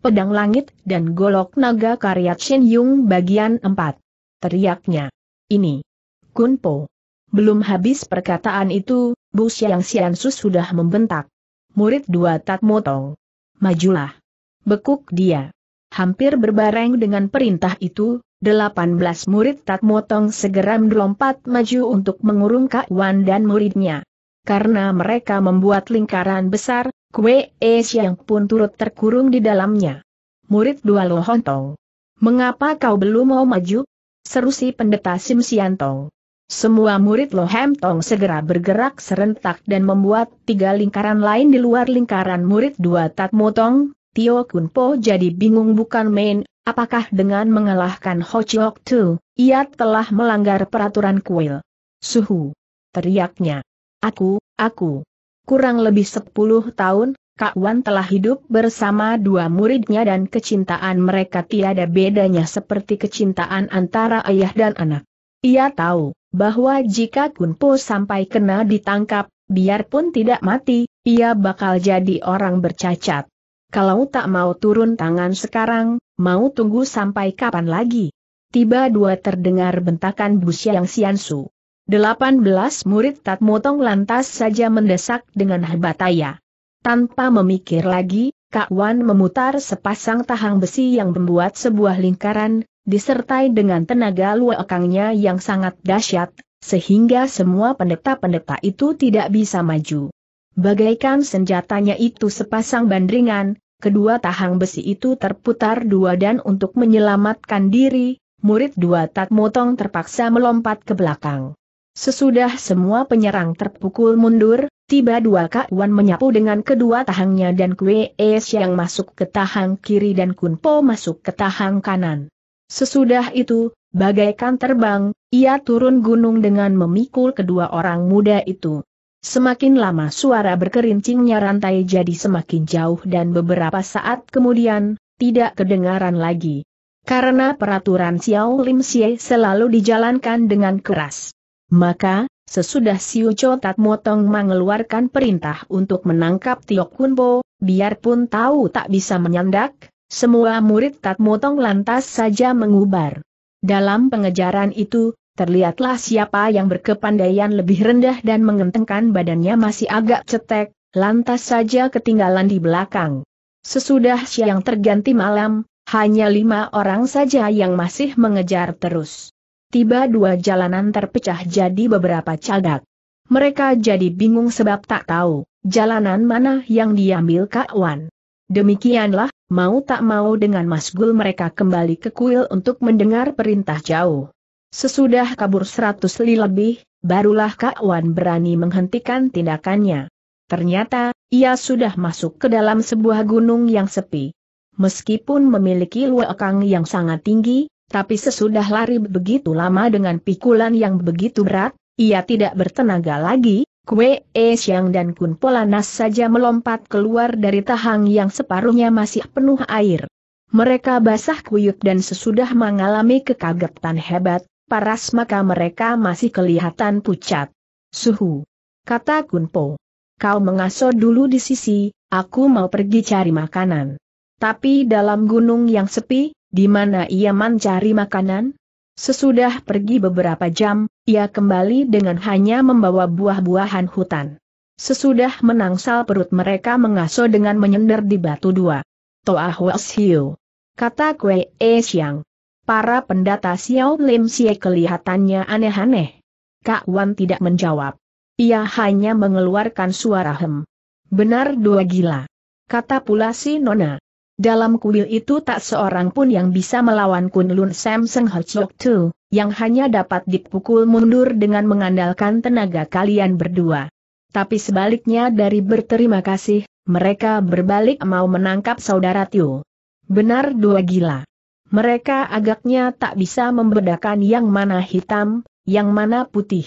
pedang langit, dan golok naga karya Chin Yung bagian 4. Teriaknya. Ini. Kun Po. Belum habis perkataan itu, Bu Xiang Xiansu sudah membentak. Murid dua tat motong. Majulah. Bekuk dia. Hampir berbareng dengan perintah itu, 18 murid tat motong segera melompat maju untuk mengurung Kak Wan dan muridnya. Karena mereka membuat lingkaran besar, Kue E yang pun turut terkurung di dalamnya. Murid dua Lo Hontong. Mengapa kau belum mau maju? Seru si pendeta Sim Siantong. Semua murid Lo tong segera bergerak serentak dan membuat tiga lingkaran lain di luar lingkaran murid dua Tat Motong, Tio Kunpo jadi bingung bukan main, apakah dengan mengalahkan Ho Chiok Tu, ia telah melanggar peraturan kuil. Suhu. Teriaknya. Aku, aku kurang lebih 10 tahun, Kak Wan telah hidup bersama dua muridnya dan kecintaan mereka tiada bedanya seperti kecintaan antara ayah dan anak. Ia tahu bahwa jika Kunpo sampai kena ditangkap, biarpun tidak mati, ia bakal jadi orang bercacat. Kalau tak mau turun tangan sekarang, mau tunggu sampai kapan lagi? Tiba dua terdengar bentakan busi yang Siansu. 18 murid tatmotong Motong lantas saja mendesak dengan hebataya. Tanpa memikir lagi, Kak Wan memutar sepasang tahang besi yang membuat sebuah lingkaran, disertai dengan tenaga luakangnya yang sangat dahsyat, sehingga semua pendeta-pendeta itu tidak bisa maju. Bagaikan senjatanya itu sepasang bandringan, kedua tahang besi itu terputar dua dan untuk menyelamatkan diri, murid dua tak motong terpaksa melompat ke belakang. Sesudah semua penyerang terpukul mundur, tiba dua Kak Wan menyapu dengan kedua tahangnya dan Kue Es yang masuk ke tahang kiri dan Kunpo masuk ke tahang kanan. Sesudah itu, bagaikan terbang, ia turun gunung dengan memikul kedua orang muda itu. Semakin lama suara berkerincingnya rantai jadi semakin jauh dan beberapa saat kemudian, tidak kedengaran lagi. Karena peraturan Xiao Lim Xie selalu dijalankan dengan keras. Maka, sesudah Siu Tat Motong mengeluarkan perintah untuk menangkap Tiok Kunpo, biarpun tahu tak bisa menyandak, semua murid Tat Motong lantas saja mengubar. Dalam pengejaran itu, terlihatlah siapa yang berkepandaian lebih rendah dan mengentengkan badannya masih agak cetek, lantas saja ketinggalan di belakang. Sesudah siang terganti malam, hanya lima orang saja yang masih mengejar terus tiba dua jalanan terpecah jadi beberapa cagak. Mereka jadi bingung sebab tak tahu, jalanan mana yang diambil Kak Wan. Demikianlah, mau tak mau dengan Mas Gul mereka kembali ke kuil untuk mendengar perintah jauh. Sesudah kabur seratus li lebih, barulah Kak Wan berani menghentikan tindakannya. Ternyata, ia sudah masuk ke dalam sebuah gunung yang sepi. Meskipun memiliki luekang yang sangat tinggi, tapi sesudah lari begitu lama dengan pikulan yang begitu berat, ia tidak bertenaga lagi, Kue E Siang dan Kun Polanas saja melompat keluar dari tahang yang separuhnya masih penuh air. Mereka basah kuyup dan sesudah mengalami kekagetan hebat, paras maka mereka masih kelihatan pucat. Suhu. Kata Kun Po. Kau mengaso dulu di sisi, aku mau pergi cari makanan. Tapi dalam gunung yang sepi, di mana ia mencari makanan? Sesudah pergi beberapa jam, ia kembali dengan hanya membawa buah-buahan hutan. Sesudah menangsal perut mereka mengaso dengan menyender di batu dua. Toah siu, Kata Kwe E Siang. Para pendata Xiao Lim Xie kelihatannya aneh-aneh. Kak Wan tidak menjawab. Ia hanya mengeluarkan suara hem. Benar dua gila. Kata pula si Nona. Dalam kuil itu tak seorang pun yang bisa melawan Kunlun Samsung Hotchok Tu, yang hanya dapat dipukul mundur dengan mengandalkan tenaga kalian berdua. Tapi sebaliknya dari berterima kasih, mereka berbalik mau menangkap saudara Tio. Benar dua gila. Mereka agaknya tak bisa membedakan yang mana hitam, yang mana putih.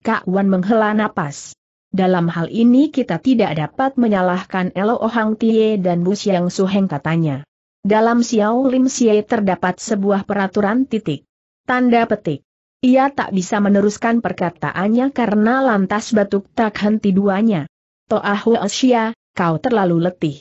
Kak Wan menghela napas. Dalam hal ini kita tidak dapat menyalahkan Elo Ohang Tie dan Bu Siang Suheng katanya. Dalam Xiao Lim Xie terdapat sebuah peraturan titik. Tanda petik. Ia tak bisa meneruskan perkataannya karena lantas batuk tak henti duanya. Toahu Asia, kau terlalu letih.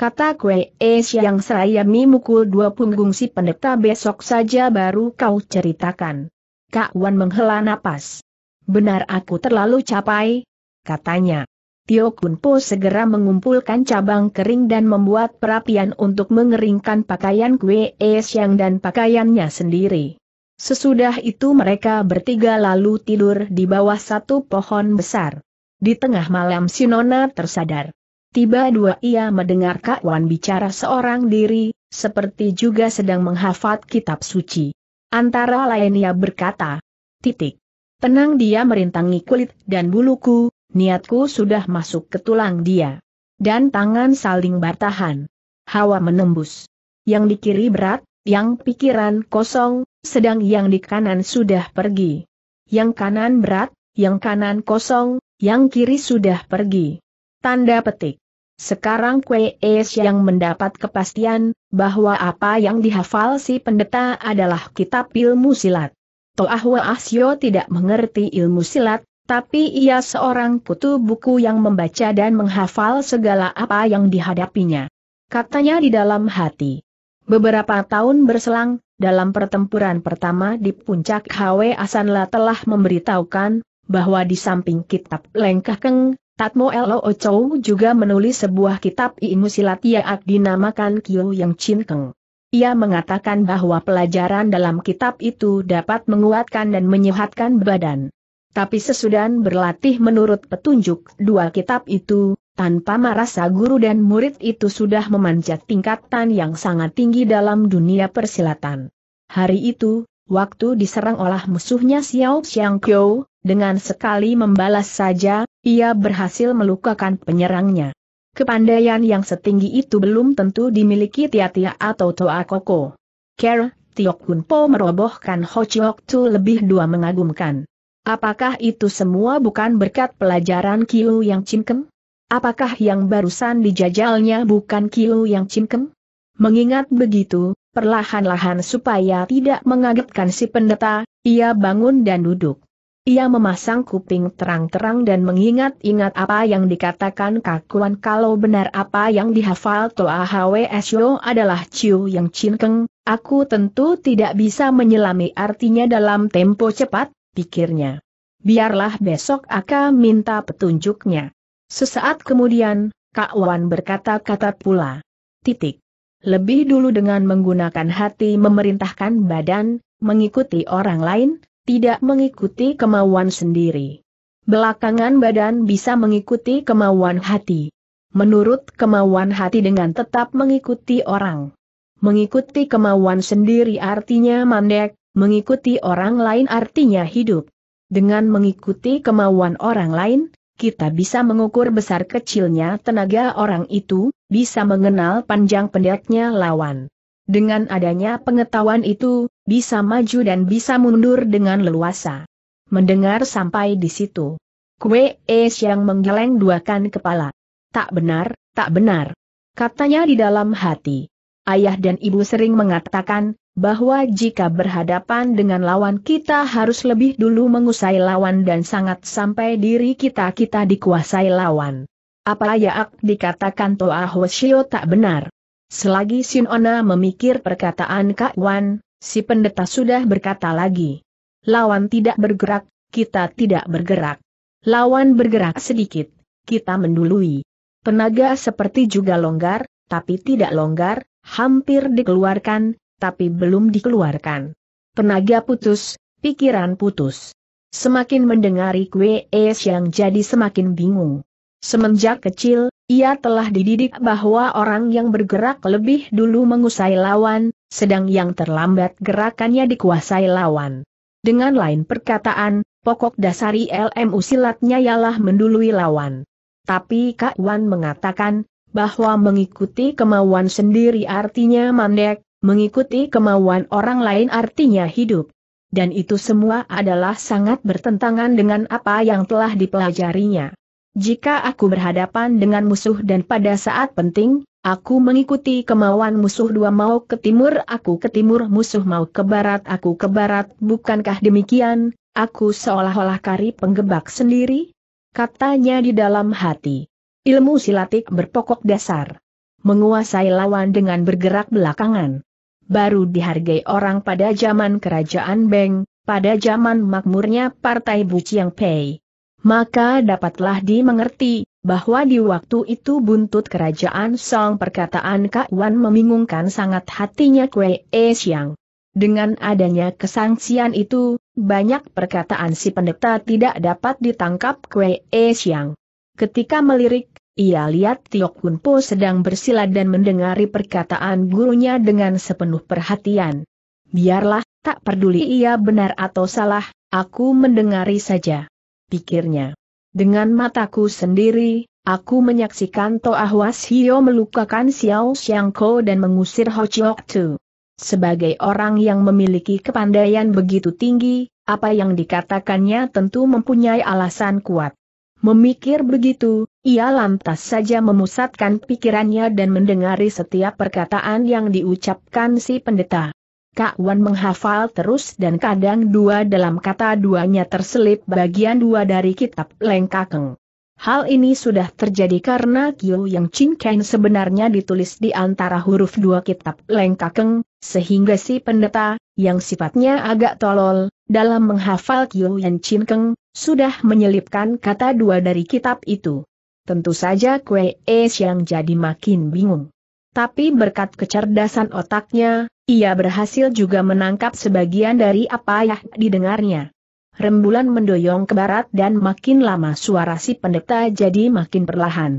Kata Kue Es yang serayami mukul dua punggung si pendeta besok saja baru kau ceritakan. Kak Wan menghela napas. Benar aku terlalu capai, katanya. Tio Kun Po segera mengumpulkan cabang kering dan membuat perapian untuk mengeringkan pakaian Kue e Siang dan pakaiannya sendiri. Sesudah itu mereka bertiga lalu tidur di bawah satu pohon besar. Di tengah malam Sinona tersadar. Tiba dua ia mendengar Kak Wan bicara seorang diri, seperti juga sedang menghafat kitab suci. Antara lain ia berkata, titik. Tenang dia merintangi kulit dan buluku, niatku sudah masuk ke tulang dia. Dan tangan saling bertahan. Hawa menembus. Yang di kiri berat, yang pikiran kosong, sedang yang di kanan sudah pergi. Yang kanan berat, yang kanan kosong, yang kiri sudah pergi. Tanda petik. Sekarang Kwe Es yang mendapat kepastian, bahwa apa yang dihafal si pendeta adalah kitab ilmu silat. ahwa Asyo tidak mengerti ilmu silat, tapi ia seorang kutu buku yang membaca dan menghafal segala apa yang dihadapinya. Katanya di dalam hati. Beberapa tahun berselang, dalam pertempuran pertama di puncak Hwe Asanla telah memberitahukan, bahwa di samping kitab Lengkakeng, Tatmo Lo Chow juga menulis sebuah kitab ilmu silat yang dinamakan Kiu Yang Chin Keng. Ia mengatakan bahwa pelajaran dalam kitab itu dapat menguatkan dan menyehatkan badan. Tapi sesudah berlatih menurut petunjuk dua kitab itu, tanpa merasa guru dan murid itu sudah memanjat tingkatan yang sangat tinggi dalam dunia persilatan. Hari itu, waktu diserang oleh musuhnya Xiao Xiang Qiu, dengan sekali membalas saja, ia berhasil melukakan penyerangnya. Kepandaian yang setinggi itu belum tentu dimiliki Tia-Tia atau Toa Koko. Kera, Tiok Hun merobohkan Ho Chiok Tu lebih dua mengagumkan. Apakah itu semua bukan berkat pelajaran Kiu yang cingkem? Apakah yang barusan dijajalnya bukan Kiu yang cingkem? Mengingat begitu, perlahan-lahan supaya tidak mengagetkan si pendeta, ia bangun dan duduk. Ia memasang kuping terang-terang dan mengingat-ingat apa yang dikatakan kakuan kalau benar apa yang dihafal Toa HWSO adalah Ciu yang cinkeng, aku tentu tidak bisa menyelami artinya dalam tempo cepat, pikirnya. Biarlah besok Aka minta petunjuknya. Sesaat kemudian, Kak Wan berkata-kata pula. Titik. Lebih dulu dengan menggunakan hati memerintahkan badan, mengikuti orang lain, tidak mengikuti kemauan sendiri. Belakangan badan bisa mengikuti kemauan hati. Menurut kemauan hati dengan tetap mengikuti orang. Mengikuti kemauan sendiri artinya mandek, Mengikuti orang lain artinya hidup. Dengan mengikuti kemauan orang lain, kita bisa mengukur besar kecilnya tenaga orang itu, bisa mengenal panjang pendeknya lawan. Dengan adanya pengetahuan itu, bisa maju dan bisa mundur dengan leluasa. Mendengar sampai di situ. Kue Es yang menggeleng duakan kepala. Tak benar, tak benar. Katanya di dalam hati. Ayah dan ibu sering mengatakan, bahwa jika berhadapan dengan lawan kita harus lebih dulu mengusai lawan dan sangat sampai diri kita-kita dikuasai lawan. Apa yaak dikatakan Toa Hoshio tak benar. Selagi Sinona memikir perkataan Kak Wan, si pendeta sudah berkata lagi. Lawan tidak bergerak, kita tidak bergerak. Lawan bergerak sedikit, kita mendului. Tenaga seperti juga longgar, tapi tidak longgar, hampir dikeluarkan, tapi belum dikeluarkan. Tenaga putus, pikiran putus. Semakin mendengari Kwe Es yang jadi semakin bingung. Semenjak kecil, ia telah dididik bahwa orang yang bergerak lebih dulu mengusai lawan, sedang yang terlambat gerakannya dikuasai lawan. Dengan lain perkataan, pokok dasari LMU silatnya ialah mendului lawan. Tapi Kak Wan mengatakan, bahwa mengikuti kemauan sendiri artinya mandek, Mengikuti kemauan orang lain artinya hidup. Dan itu semua adalah sangat bertentangan dengan apa yang telah dipelajarinya. Jika aku berhadapan dengan musuh dan pada saat penting, aku mengikuti kemauan musuh dua mau ke timur aku ke timur musuh mau ke barat aku ke barat bukankah demikian, aku seolah-olah kari penggebak sendiri? Katanya di dalam hati. Ilmu silatik berpokok dasar. Menguasai lawan dengan bergerak belakangan baru dihargai orang pada zaman kerajaan Beng, pada zaman makmurnya Partai Buciang Pei. Maka dapatlah dimengerti, bahwa di waktu itu buntut kerajaan Song perkataan Kak Wan membingungkan sangat hatinya Kue E Siang. Dengan adanya kesangsian itu, banyak perkataan si pendeta tidak dapat ditangkap Kue E Siang. Ketika melirik, ia lihat Tiok Kun Po sedang bersilat dan mendengari perkataan gurunya dengan sepenuh perhatian. Biarlah, tak peduli ia benar atau salah, aku mendengari saja. Pikirnya. Dengan mataku sendiri, aku menyaksikan Toa Hwas Hio melukakan Xiao Xiangko dan mengusir Ho Chiok Tu. Sebagai orang yang memiliki kepandaian begitu tinggi, apa yang dikatakannya tentu mempunyai alasan kuat. Memikir begitu, ia lantas saja memusatkan pikirannya dan mendengari setiap perkataan yang diucapkan si pendeta. Kak Wan menghafal terus dan kadang dua dalam kata duanya terselip bagian dua dari kitab Lengkakeng. Hal ini sudah terjadi karena Kyu yang Ken sebenarnya ditulis di antara huruf dua kitab Lengkakeng, sehingga si pendeta, yang sifatnya agak tolol, dalam menghafal Kyu yang Keng, sudah menyelipkan kata dua dari kitab itu tentu saja Kue Es yang jadi makin bingung. Tapi berkat kecerdasan otaknya, ia berhasil juga menangkap sebagian dari apa yang didengarnya. Rembulan mendoyong ke barat dan makin lama suara si pendeta jadi makin perlahan.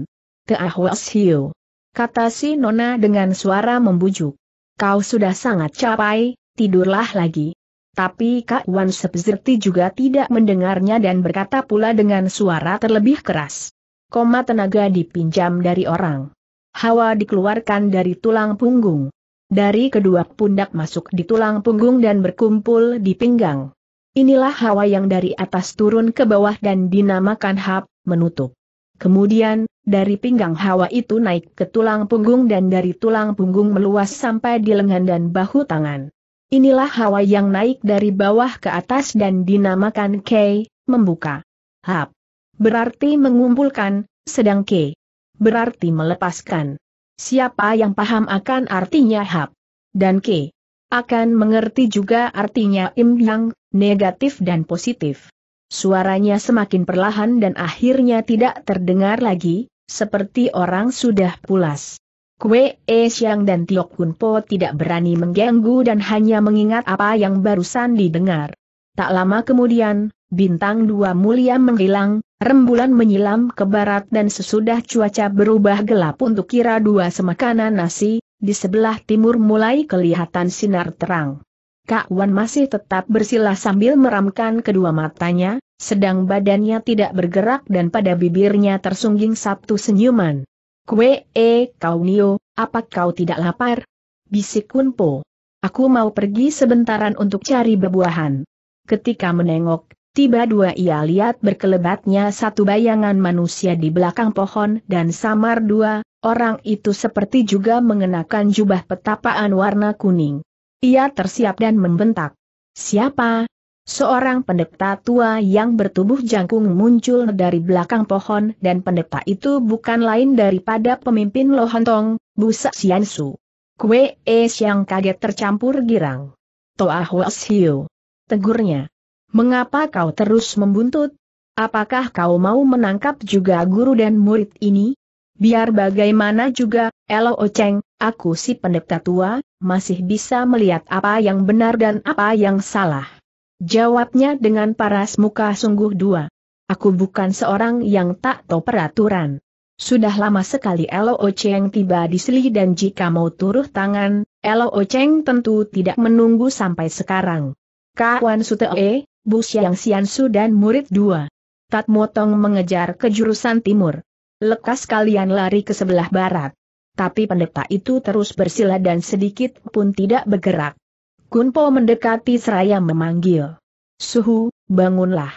Ke Ahwasio. Kata si Nona dengan suara membujuk. Kau sudah sangat capai, tidurlah lagi. Tapi Kak Wan Sepzerti juga tidak mendengarnya dan berkata pula dengan suara terlebih keras koma tenaga dipinjam dari orang. Hawa dikeluarkan dari tulang punggung. Dari kedua pundak masuk di tulang punggung dan berkumpul di pinggang. Inilah hawa yang dari atas turun ke bawah dan dinamakan hap, menutup. Kemudian, dari pinggang hawa itu naik ke tulang punggung dan dari tulang punggung meluas sampai di lengan dan bahu tangan. Inilah hawa yang naik dari bawah ke atas dan dinamakan kei, membuka. Hap. Berarti mengumpulkan, sedang ke, Berarti melepaskan. Siapa yang paham akan artinya hap. Dan ke, Akan mengerti juga artinya im yang, negatif dan positif. Suaranya semakin perlahan dan akhirnya tidak terdengar lagi, seperti orang sudah pulas. Kue E dan Tiok Kun Po tidak berani mengganggu dan hanya mengingat apa yang barusan didengar. Tak lama kemudian, bintang dua mulia menghilang, Rembulan menyilam ke barat dan sesudah cuaca berubah gelap untuk kira dua semakanan nasi, di sebelah timur mulai kelihatan sinar terang. Kak Wan masih tetap bersila sambil meramkan kedua matanya, sedang badannya tidak bergerak dan pada bibirnya tersungging satu senyuman. Kue, eh, kau Nio, apa kau tidak lapar? Bisik Kunpo. Aku mau pergi sebentaran untuk cari berbuahan. Ketika menengok, Tiba dua ia lihat berkelebatnya satu bayangan manusia di belakang pohon dan samar dua, orang itu seperti juga mengenakan jubah petapaan warna kuning. Ia tersiap dan membentak. Siapa? Seorang pendeta tua yang bertubuh jangkung muncul dari belakang pohon dan pendeta itu bukan lain daripada pemimpin Lohontong, Busa Siansu. Kue Es yang kaget tercampur girang. Toa Huas Hiu. Tegurnya. Mengapa kau terus membuntut? Apakah kau mau menangkap juga guru dan murid ini? Biar bagaimana juga, Elo Oceng, aku si pendeta tua, masih bisa melihat apa yang benar dan apa yang salah. Jawabnya dengan paras muka sungguh dua. Aku bukan seorang yang tak tahu peraturan. Sudah lama sekali Elo Oceng tiba di Sli dan jika mau turuh tangan, Elo Oceng tentu tidak menunggu sampai sekarang. Kawan Sutee, Bu Siang Xiansu dan murid dua. Tat Motong mengejar ke jurusan timur. Lekas kalian lari ke sebelah barat. Tapi pendeta itu terus bersila dan sedikit pun tidak bergerak. Kunpo mendekati seraya memanggil. Suhu, bangunlah.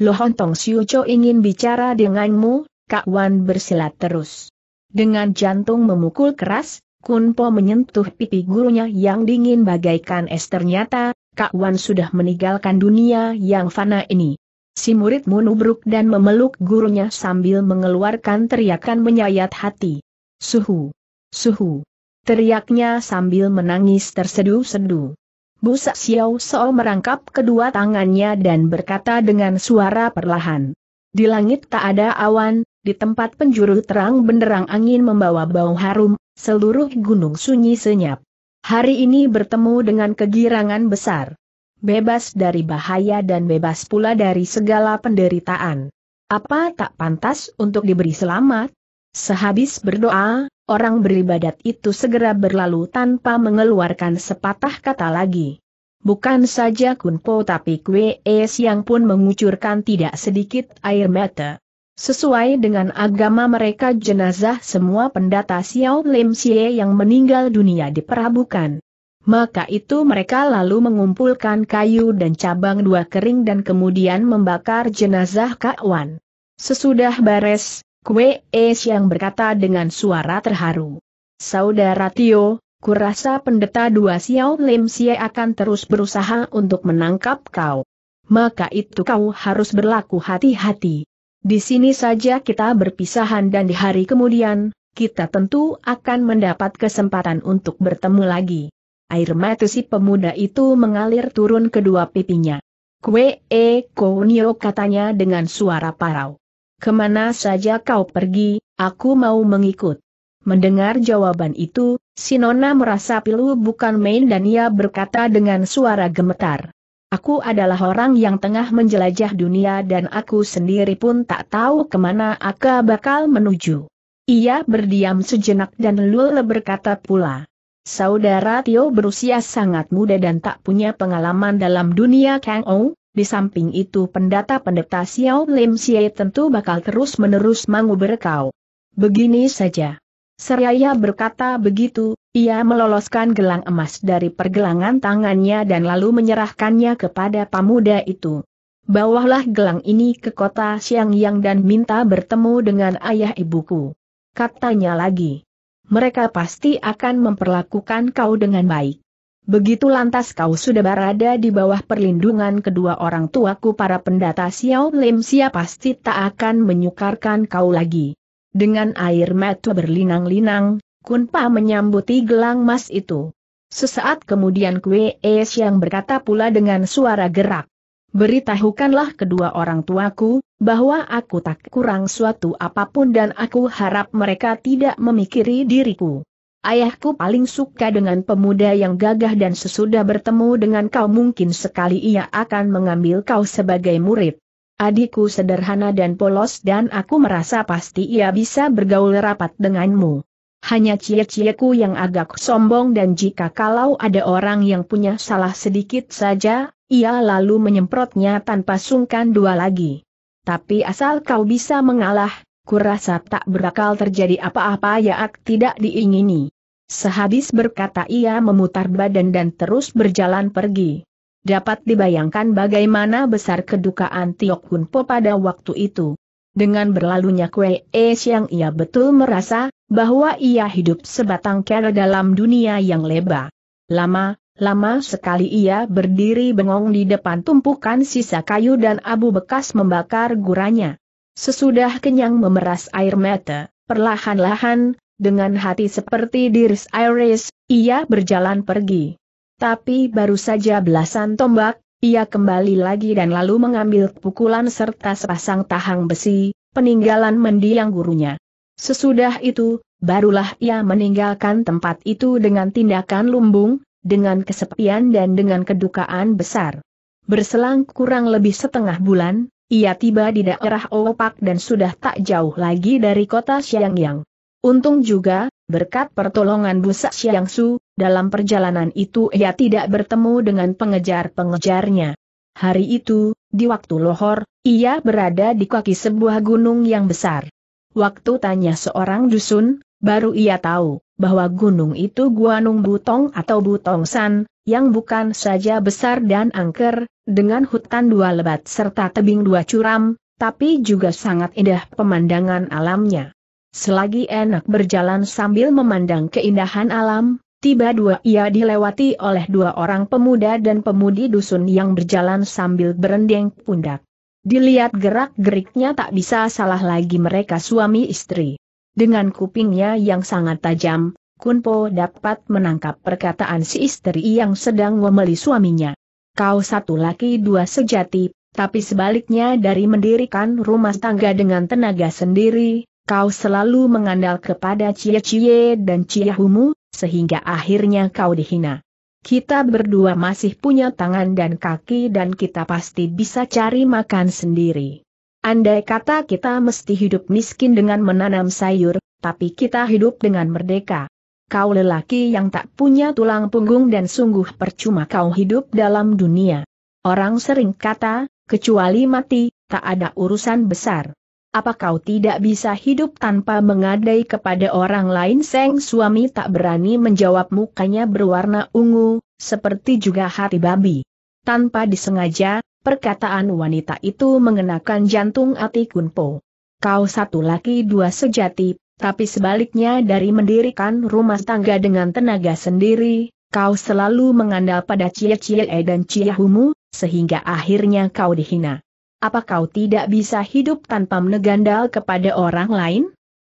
Lohontong Siuco ingin bicara denganmu, Kak Wan bersilat terus. Dengan jantung memukul keras, Kunpo menyentuh pipi gurunya yang dingin bagaikan es ternyata, Kak Wan sudah meninggalkan dunia yang fana ini. Si murid menubruk dan memeluk gurunya sambil mengeluarkan teriakan menyayat hati. Suhu! Suhu! Teriaknya sambil menangis terseduh-seduh. Bu Xiao Soal merangkap kedua tangannya dan berkata dengan suara perlahan. Di langit tak ada awan, di tempat penjuru terang benderang angin membawa bau harum, seluruh gunung sunyi senyap. Hari ini bertemu dengan kegirangan besar. Bebas dari bahaya dan bebas pula dari segala penderitaan. Apa tak pantas untuk diberi selamat? Sehabis berdoa, orang beribadat itu segera berlalu tanpa mengeluarkan sepatah kata lagi. Bukan saja Kunpo tapi Kwe Es yang pun mengucurkan tidak sedikit air mata. Sesuai dengan agama mereka jenazah semua pendata Xiao Lim Xie yang meninggal dunia diperabukan. Maka itu mereka lalu mengumpulkan kayu dan cabang dua kering dan kemudian membakar jenazah Kak Wan. Sesudah bares, Kue Es yang berkata dengan suara terharu. Saudara Tio, kurasa pendeta dua Xiao Lim Xie akan terus berusaha untuk menangkap kau. Maka itu kau harus berlaku hati-hati. Di sini saja kita berpisahan dan di hari kemudian, kita tentu akan mendapat kesempatan untuk bertemu lagi. Air mata si pemuda itu mengalir turun kedua pipinya. Kue e eh, konyo katanya dengan suara parau. Kemana saja kau pergi, aku mau mengikut. Mendengar jawaban itu, Sinona merasa pilu bukan main dan ia berkata dengan suara gemetar. Aku adalah orang yang tengah menjelajah dunia dan aku sendiri pun tak tahu kemana aku bakal menuju. Ia berdiam sejenak dan Lule berkata pula. Saudara Tio berusia sangat muda dan tak punya pengalaman dalam dunia Kang Ou, di samping itu pendeta pendeta Xiao Lim Xie tentu bakal terus-menerus mengubur kau. Begini saja. Seraya berkata begitu, ia meloloskan gelang emas dari pergelangan tangannya dan lalu menyerahkannya kepada pemuda itu. Bawalah gelang ini ke kota Siang Yang dan minta bertemu dengan ayah ibuku. Katanya lagi. Mereka pasti akan memperlakukan kau dengan baik. Begitu lantas kau sudah berada di bawah perlindungan kedua orang tuaku para pendata Xiao Lim Xia pasti tak akan menyukarkan kau lagi. Dengan air mata berlinang-linang, Kunpa menyambuti gelang emas itu. Sesaat kemudian Kue Es yang berkata pula dengan suara gerak. Beritahukanlah kedua orang tuaku, bahwa aku tak kurang suatu apapun dan aku harap mereka tidak memikiri diriku. Ayahku paling suka dengan pemuda yang gagah dan sesudah bertemu dengan kau mungkin sekali ia akan mengambil kau sebagai murid. Adikku sederhana dan polos dan aku merasa pasti ia bisa bergaul rapat denganmu. Hanya cie-cieku yang agak sombong dan jika kalau ada orang yang punya salah sedikit saja, ia lalu menyemprotnya tanpa sungkan dua lagi. Tapi asal kau bisa mengalah, kurasa tak berakal terjadi apa-apa yaak tidak diingini. Sehabis berkata ia memutar badan dan terus berjalan pergi. Dapat dibayangkan bagaimana besar kedukaan Tiok Hun pada waktu itu. Dengan berlalunya Kue Es yang ia betul merasa, bahwa ia hidup sebatang kara dalam dunia yang lebar. Lama, lama sekali ia berdiri bengong di depan tumpukan sisa kayu dan abu bekas membakar guranya. Sesudah kenyang memeras air mata, perlahan-lahan, dengan hati seperti diris iris, ia berjalan pergi. Tapi baru saja belasan tombak, ia kembali lagi dan lalu mengambil pukulan serta sepasang tahang besi, peninggalan mendiang gurunya. Sesudah itu, barulah ia meninggalkan tempat itu dengan tindakan lumbung, dengan kesepian dan dengan kedukaan besar. Berselang kurang lebih setengah bulan, ia tiba di daerah Opak dan sudah tak jauh lagi dari kota Xiangyang. Untung juga, Berkat pertolongan busak Siang Su, dalam perjalanan itu ia tidak bertemu dengan pengejar-pengejarnya. Hari itu, di waktu lohor, ia berada di kaki sebuah gunung yang besar. Waktu tanya seorang dusun, baru ia tahu bahwa gunung itu Guanung Butong atau Butong San, yang bukan saja besar dan angker, dengan hutan dua lebat serta tebing dua curam, tapi juga sangat indah pemandangan alamnya. Selagi enak berjalan sambil memandang keindahan alam, tiba dua ia dilewati oleh dua orang pemuda dan pemudi dusun yang berjalan sambil berendeng pundak. Dilihat gerak-geriknya tak bisa salah lagi mereka suami istri. Dengan kupingnya yang sangat tajam, Kunpo dapat menangkap perkataan si istri yang sedang memeli suaminya. Kau satu laki dua sejati, tapi sebaliknya dari mendirikan rumah tangga dengan tenaga sendiri, Kau selalu mengandal kepada Cie-Cie dan Cie-Humu, sehingga akhirnya kau dihina. Kita berdua masih punya tangan dan kaki dan kita pasti bisa cari makan sendiri. Andai kata kita mesti hidup miskin dengan menanam sayur, tapi kita hidup dengan merdeka. Kau lelaki yang tak punya tulang punggung dan sungguh percuma kau hidup dalam dunia. Orang sering kata, kecuali mati, tak ada urusan besar apa kau tidak bisa hidup tanpa mengadai kepada orang lain? Seng suami tak berani menjawab mukanya berwarna ungu, seperti juga hati babi. Tanpa disengaja, perkataan wanita itu mengenakan jantung ati Kunpo. Kau satu laki dua sejati, tapi sebaliknya dari mendirikan rumah tangga dengan tenaga sendiri, kau selalu mengandal pada cie-cie e dan cia humu, sehingga akhirnya kau dihina apa kau tidak bisa hidup tanpa menegandal kepada orang lain?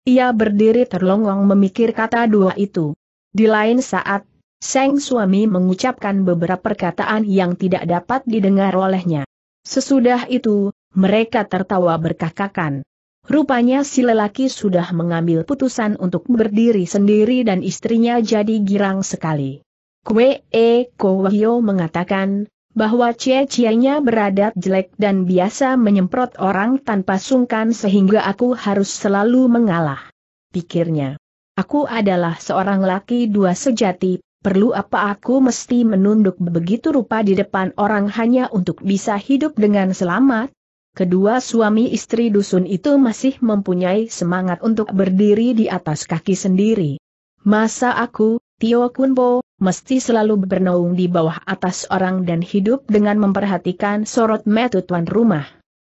Ia berdiri terlongong memikir kata dua itu. Di lain saat, Seng suami mengucapkan beberapa perkataan yang tidak dapat didengar olehnya. Sesudah itu, mereka tertawa berkakakan. Rupanya si lelaki sudah mengambil putusan untuk berdiri sendiri dan istrinya jadi girang sekali. Kwe E Ko mengatakan, bahwa cie-cienya beradat jelek dan biasa menyemprot orang tanpa sungkan sehingga aku harus selalu mengalah. Pikirnya. Aku adalah seorang laki dua sejati, perlu apa aku mesti menunduk begitu rupa di depan orang hanya untuk bisa hidup dengan selamat? Kedua suami istri dusun itu masih mempunyai semangat untuk berdiri di atas kaki sendiri. Masa aku, Tio Kunpo, mesti selalu bernaung di bawah atas orang dan hidup dengan memperhatikan sorot metu tuan rumah.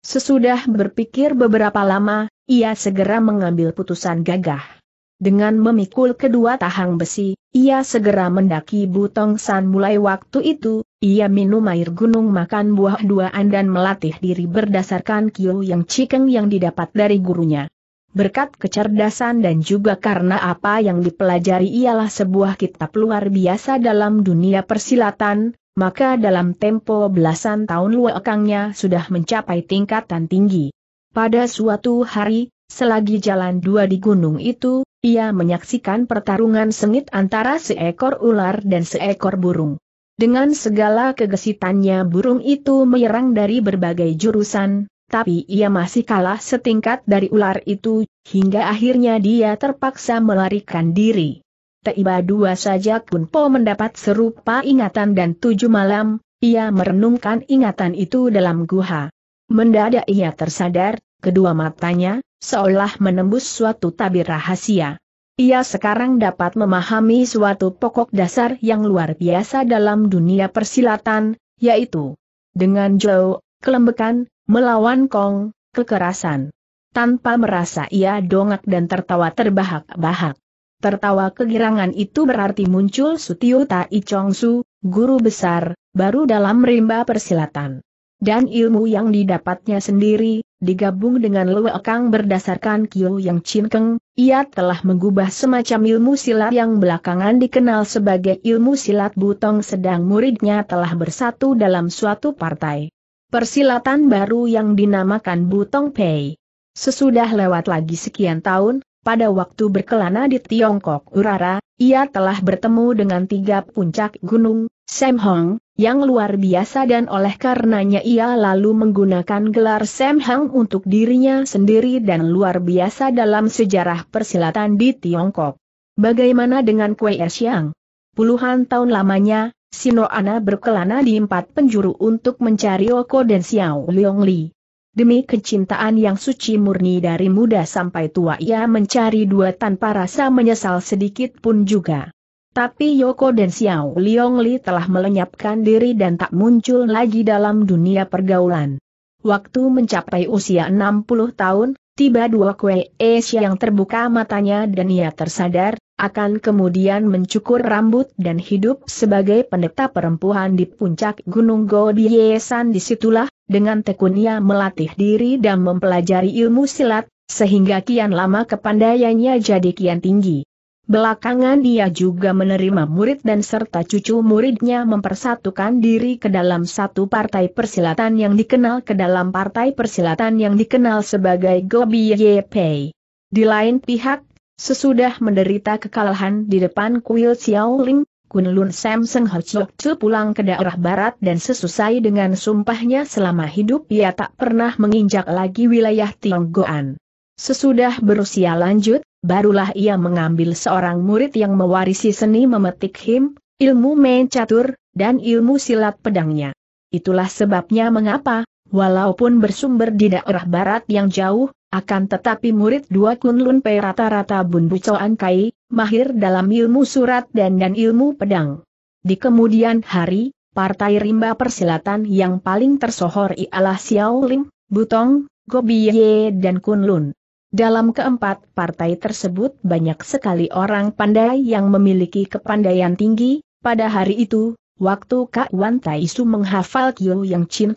Sesudah berpikir beberapa lama, ia segera mengambil putusan gagah. Dengan memikul kedua tahang besi, ia segera mendaki Butong San mulai waktu itu, ia minum air gunung makan buah duaan dan melatih diri berdasarkan kiu yang cikeng yang didapat dari gurunya berkat kecerdasan dan juga karena apa yang dipelajari ialah sebuah kitab luar biasa dalam dunia persilatan, maka dalam tempo belasan tahun luakangnya sudah mencapai tingkatan tinggi. Pada suatu hari, selagi jalan dua di gunung itu, ia menyaksikan pertarungan sengit antara seekor ular dan seekor burung. Dengan segala kegesitannya burung itu menyerang dari berbagai jurusan, tapi ia masih kalah setingkat dari ular itu, hingga akhirnya dia terpaksa melarikan diri. Tiba dua saja Kunpo mendapat serupa ingatan dan tujuh malam, ia merenungkan ingatan itu dalam guha. Mendadak ia tersadar, kedua matanya, seolah menembus suatu tabir rahasia. Ia sekarang dapat memahami suatu pokok dasar yang luar biasa dalam dunia persilatan, yaitu dengan jauh, kelembekan, melawan Kong, kekerasan. Tanpa merasa ia dongak dan tertawa terbahak-bahak. Tertawa kegirangan itu berarti muncul Sutio Tai Chong Su, guru besar, baru dalam rimba persilatan. Dan ilmu yang didapatnya sendiri, digabung dengan Kang berdasarkan Kyo yang Keng, ia telah mengubah semacam ilmu silat yang belakangan dikenal sebagai ilmu silat butong sedang muridnya telah bersatu dalam suatu partai. Persilatan baru yang dinamakan Butong Pei. Sesudah lewat lagi sekian tahun, pada waktu berkelana di Tiongkok Urara, ia telah bertemu dengan tiga puncak gunung, Sam Hong, yang luar biasa dan oleh karenanya ia lalu menggunakan gelar Sam Hong untuk dirinya sendiri dan luar biasa dalam sejarah persilatan di Tiongkok. Bagaimana dengan Kuei Siang? Puluhan tahun lamanya, Sinoana berkelana di empat penjuru untuk mencari Oko dan Xiao Leong Li. Demi kecintaan yang suci murni dari muda sampai tua ia mencari dua tanpa rasa menyesal sedikit pun juga. Tapi Yoko dan Xiao Leong Li telah melenyapkan diri dan tak muncul lagi dalam dunia pergaulan. Waktu mencapai usia 60 tahun, tiba dua kue es yang terbuka matanya dan ia tersadar, akan kemudian mencukur rambut dan hidup sebagai pendeta perempuan di puncak Gunung Godiesan disitulah, dengan tekunnya melatih diri dan mempelajari ilmu silat, sehingga kian lama kepandaiannya jadi kian tinggi. Belakangan dia juga menerima murid dan serta cucu muridnya mempersatukan diri ke dalam satu partai persilatan yang dikenal ke dalam partai persilatan yang dikenal sebagai Gobi Yepei. Di lain pihak, sesudah menderita kekalahan di depan kuil Xiaoling, Kunlun Samsung Hotchok Chu pulang ke daerah barat dan sesusai dengan sumpahnya selama hidup ia tak pernah menginjak lagi wilayah Tionggoan. Sesudah berusia lanjut, barulah ia mengambil seorang murid yang mewarisi seni memetik him, ilmu main catur, dan ilmu silat pedangnya. Itulah sebabnya mengapa, walaupun bersumber di daerah barat yang jauh, akan tetapi murid dua kunlun pe rata-rata bun bucoan kai, mahir dalam ilmu surat dan dan ilmu pedang. Di kemudian hari, Partai rimba persilatan yang paling tersohor ialah Xiao Lim, Butong, Gobiye dan Kunlun. Dalam keempat partai tersebut banyak sekali orang pandai yang memiliki kepandaian tinggi, pada hari itu, waktu Kak Wan Tai Su menghafal Kyo Yang Chin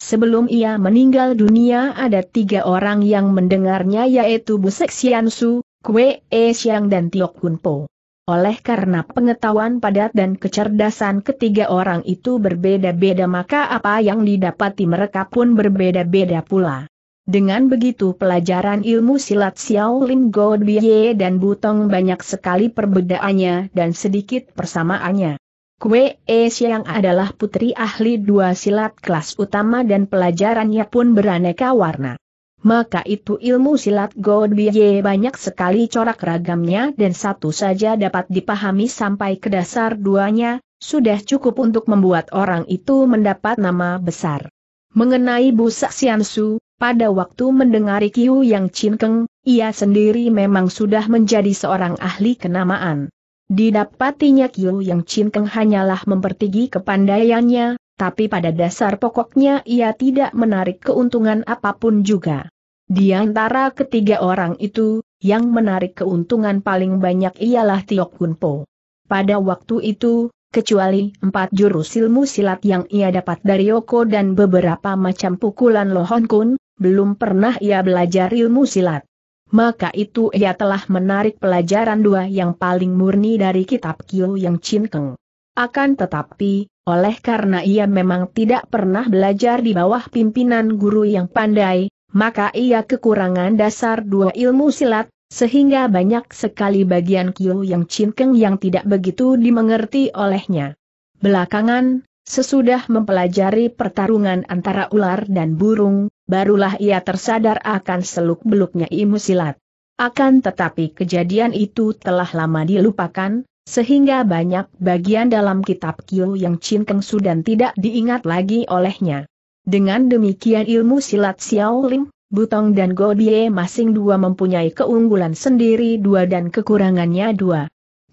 sebelum ia meninggal dunia ada tiga orang yang mendengarnya yaitu Busek Xian Su, Kwe E Xiang dan Tiok Kun Po. Oleh karena pengetahuan padat dan kecerdasan ketiga orang itu berbeda-beda maka apa yang didapati mereka pun berbeda-beda pula. Dengan begitu pelajaran ilmu silat Xiaolin Biye dan Butong banyak sekali perbedaannya dan sedikit persamaannya. Kue E Xiang adalah putri ahli dua silat kelas utama dan pelajarannya pun beraneka warna. Maka itu ilmu silat Biye banyak sekali corak ragamnya dan satu saja dapat dipahami sampai ke dasar duanya, sudah cukup untuk membuat orang itu mendapat nama besar. Mengenai Bu Saksiansu, pada waktu mendengar Kiu Yang Cinkeng, ia sendiri memang sudah menjadi seorang ahli kenamaan. Didapatinya Kiu Yang Cinkeng hanyalah mempertinggi kepandaiannya, tapi pada dasar pokoknya ia tidak menarik keuntungan apapun juga. Di antara ketiga orang itu, yang menarik keuntungan paling banyak ialah Tiok Kunpo. Pada waktu itu, kecuali empat jurus ilmu silat yang ia dapat dari Yoko dan beberapa macam pukulan Lohon Kun, belum pernah ia belajar ilmu silat. Maka itu ia telah menarik pelajaran dua yang paling murni dari kitab Kiu yang Cinkeng. Akan tetapi, oleh karena ia memang tidak pernah belajar di bawah pimpinan guru yang pandai, maka ia kekurangan dasar dua ilmu silat, sehingga banyak sekali bagian Kiu yang Cinkeng yang tidak begitu dimengerti olehnya. Belakangan, sesudah mempelajari pertarungan antara ular dan burung, barulah ia tersadar akan seluk-beluknya ilmu silat. Akan tetapi kejadian itu telah lama dilupakan, sehingga banyak bagian dalam kitab Kyu yang cinkeng sudan tidak diingat lagi olehnya. Dengan demikian ilmu silat Xiao Lim, Butong dan Godie masing dua mempunyai keunggulan sendiri dua dan kekurangannya dua.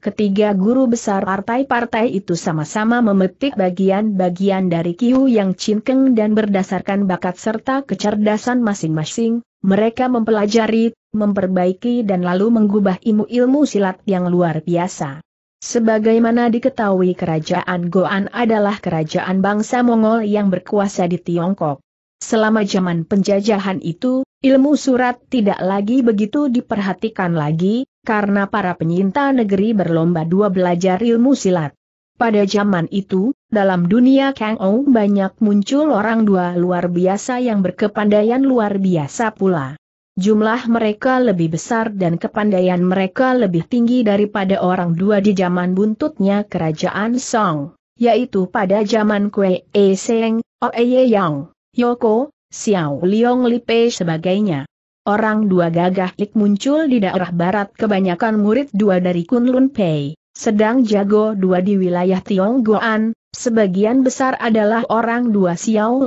Ketiga guru besar partai-partai itu sama-sama memetik bagian-bagian dari Kiu Yang Cinkeng dan berdasarkan bakat serta kecerdasan masing-masing, mereka mempelajari, memperbaiki dan lalu mengubah ilmu-ilmu silat yang luar biasa. Sebagaimana diketahui kerajaan Goan adalah kerajaan bangsa Mongol yang berkuasa di Tiongkok. Selama zaman penjajahan itu, ilmu surat tidak lagi begitu diperhatikan lagi, karena para penyinta negeri berlomba dua belajar ilmu silat. Pada zaman itu, dalam dunia Kang Ou banyak muncul orang dua luar biasa yang berkepandaian luar biasa pula. Jumlah mereka lebih besar dan kepandaian mereka lebih tinggi daripada orang dua di zaman buntutnya kerajaan Song, yaitu pada zaman Kue E Seng, Ye Yang, Yoko, Xiao Liong Lipe sebagainya. Orang dua gagah lik muncul di daerah barat kebanyakan murid dua dari Kunlun Pei, sedang jago dua di wilayah Tionggoan, sebagian besar adalah orang dua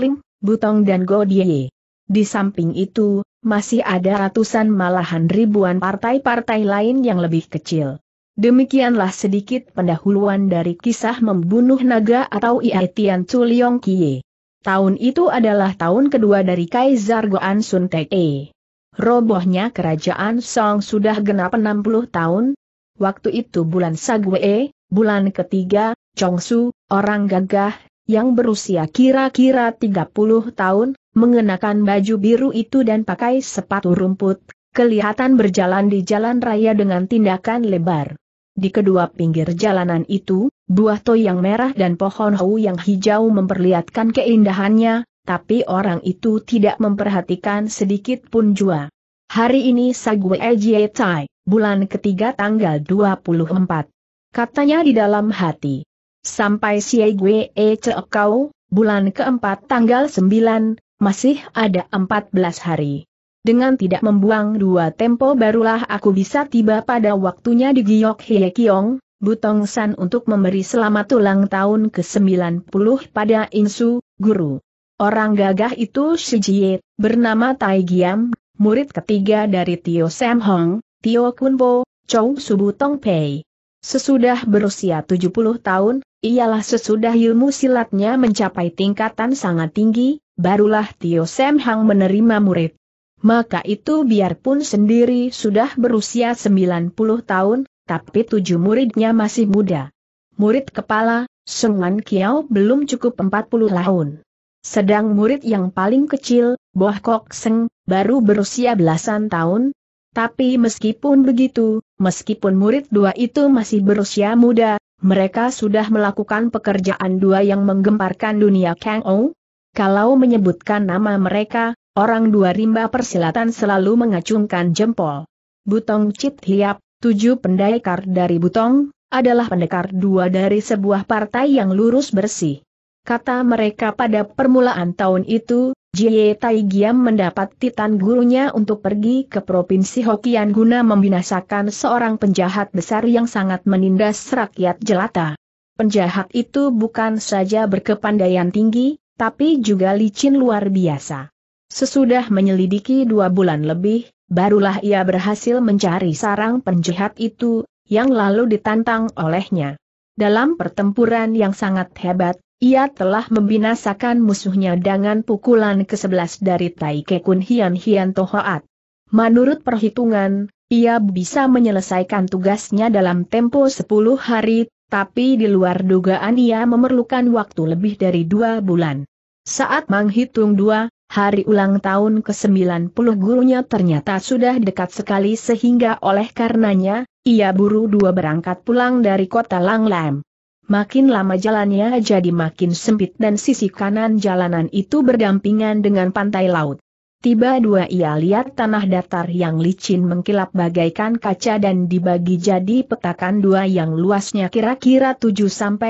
Ling, Butong dan Die. Di samping itu, masih ada ratusan malahan ribuan partai-partai lain yang lebih kecil. Demikianlah sedikit pendahuluan dari kisah membunuh naga atau Chu Leong Kie. Tahun itu adalah tahun kedua dari Kaisar Goan Sun Tek robohnya kerajaan Song sudah genap 60 tahun. Waktu itu bulan Sagwe, bulan ketiga, Chongsu, orang gagah, yang berusia kira-kira 30 tahun, mengenakan baju biru itu dan pakai sepatu rumput, kelihatan berjalan di jalan raya dengan tindakan lebar. Di kedua pinggir jalanan itu, buah toyang merah dan pohon hau yang hijau memperlihatkan keindahannya, tapi orang itu tidak memperhatikan sedikit pun jua. Hari ini Sagwe Ejie Tai, bulan ketiga tanggal 24. Katanya di dalam hati. Sampai si gue Ece Kau, bulan keempat tanggal 9, masih ada 14 hari. Dengan tidak membuang dua tempo barulah aku bisa tiba pada waktunya di Giok Hye Kiong, Butong San untuk memberi selamat ulang tahun ke-90 pada Insu, Guru. Orang gagah itu Shi Jie, bernama Tai Giam, murid ketiga dari Tio Sam Hong, Tio Kun Bo, Chow Subu Tong Pei. Sesudah berusia 70 tahun, ialah sesudah ilmu silatnya mencapai tingkatan sangat tinggi, barulah Tio Sam Hong menerima murid. Maka itu biarpun sendiri sudah berusia 90 tahun, tapi tujuh muridnya masih muda. Murid kepala, Sungan Kiao belum cukup 40 tahun. Sedang murid yang paling kecil, Boh Kok Seng, baru berusia belasan tahun. Tapi meskipun begitu, meskipun murid dua itu masih berusia muda, mereka sudah melakukan pekerjaan dua yang menggemparkan dunia Kang Ou. Kalau menyebutkan nama mereka, orang dua rimba persilatan selalu mengacungkan jempol. Butong Chit Hiap, tujuh pendekar dari Butong, adalah pendekar dua dari sebuah partai yang lurus bersih. Kata mereka pada permulaan tahun itu, Jie Tai Giam mendapat titan gurunya untuk pergi ke Provinsi Hokian guna membinasakan seorang penjahat besar yang sangat menindas rakyat jelata. Penjahat itu bukan saja berkepandaian tinggi, tapi juga licin luar biasa. Sesudah menyelidiki dua bulan lebih, barulah ia berhasil mencari sarang penjahat itu, yang lalu ditantang olehnya. Dalam pertempuran yang sangat hebat, ia telah membinasakan musuhnya dengan pukulan ke-11 dari Tai Kekun Hian Hian Tohoat. Menurut perhitungan, ia bisa menyelesaikan tugasnya dalam tempo 10 hari, tapi di luar dugaan ia memerlukan waktu lebih dari dua bulan. Saat menghitung dua, hari ulang tahun ke-90 gurunya ternyata sudah dekat sekali sehingga oleh karenanya, ia buru dua berangkat pulang dari kota Langlam. Makin lama jalannya jadi makin sempit dan sisi kanan jalanan itu berdampingan dengan pantai laut. Tiba dua ia lihat tanah datar yang licin mengkilap bagaikan kaca dan dibagi jadi petakan dua yang luasnya kira-kira 7-8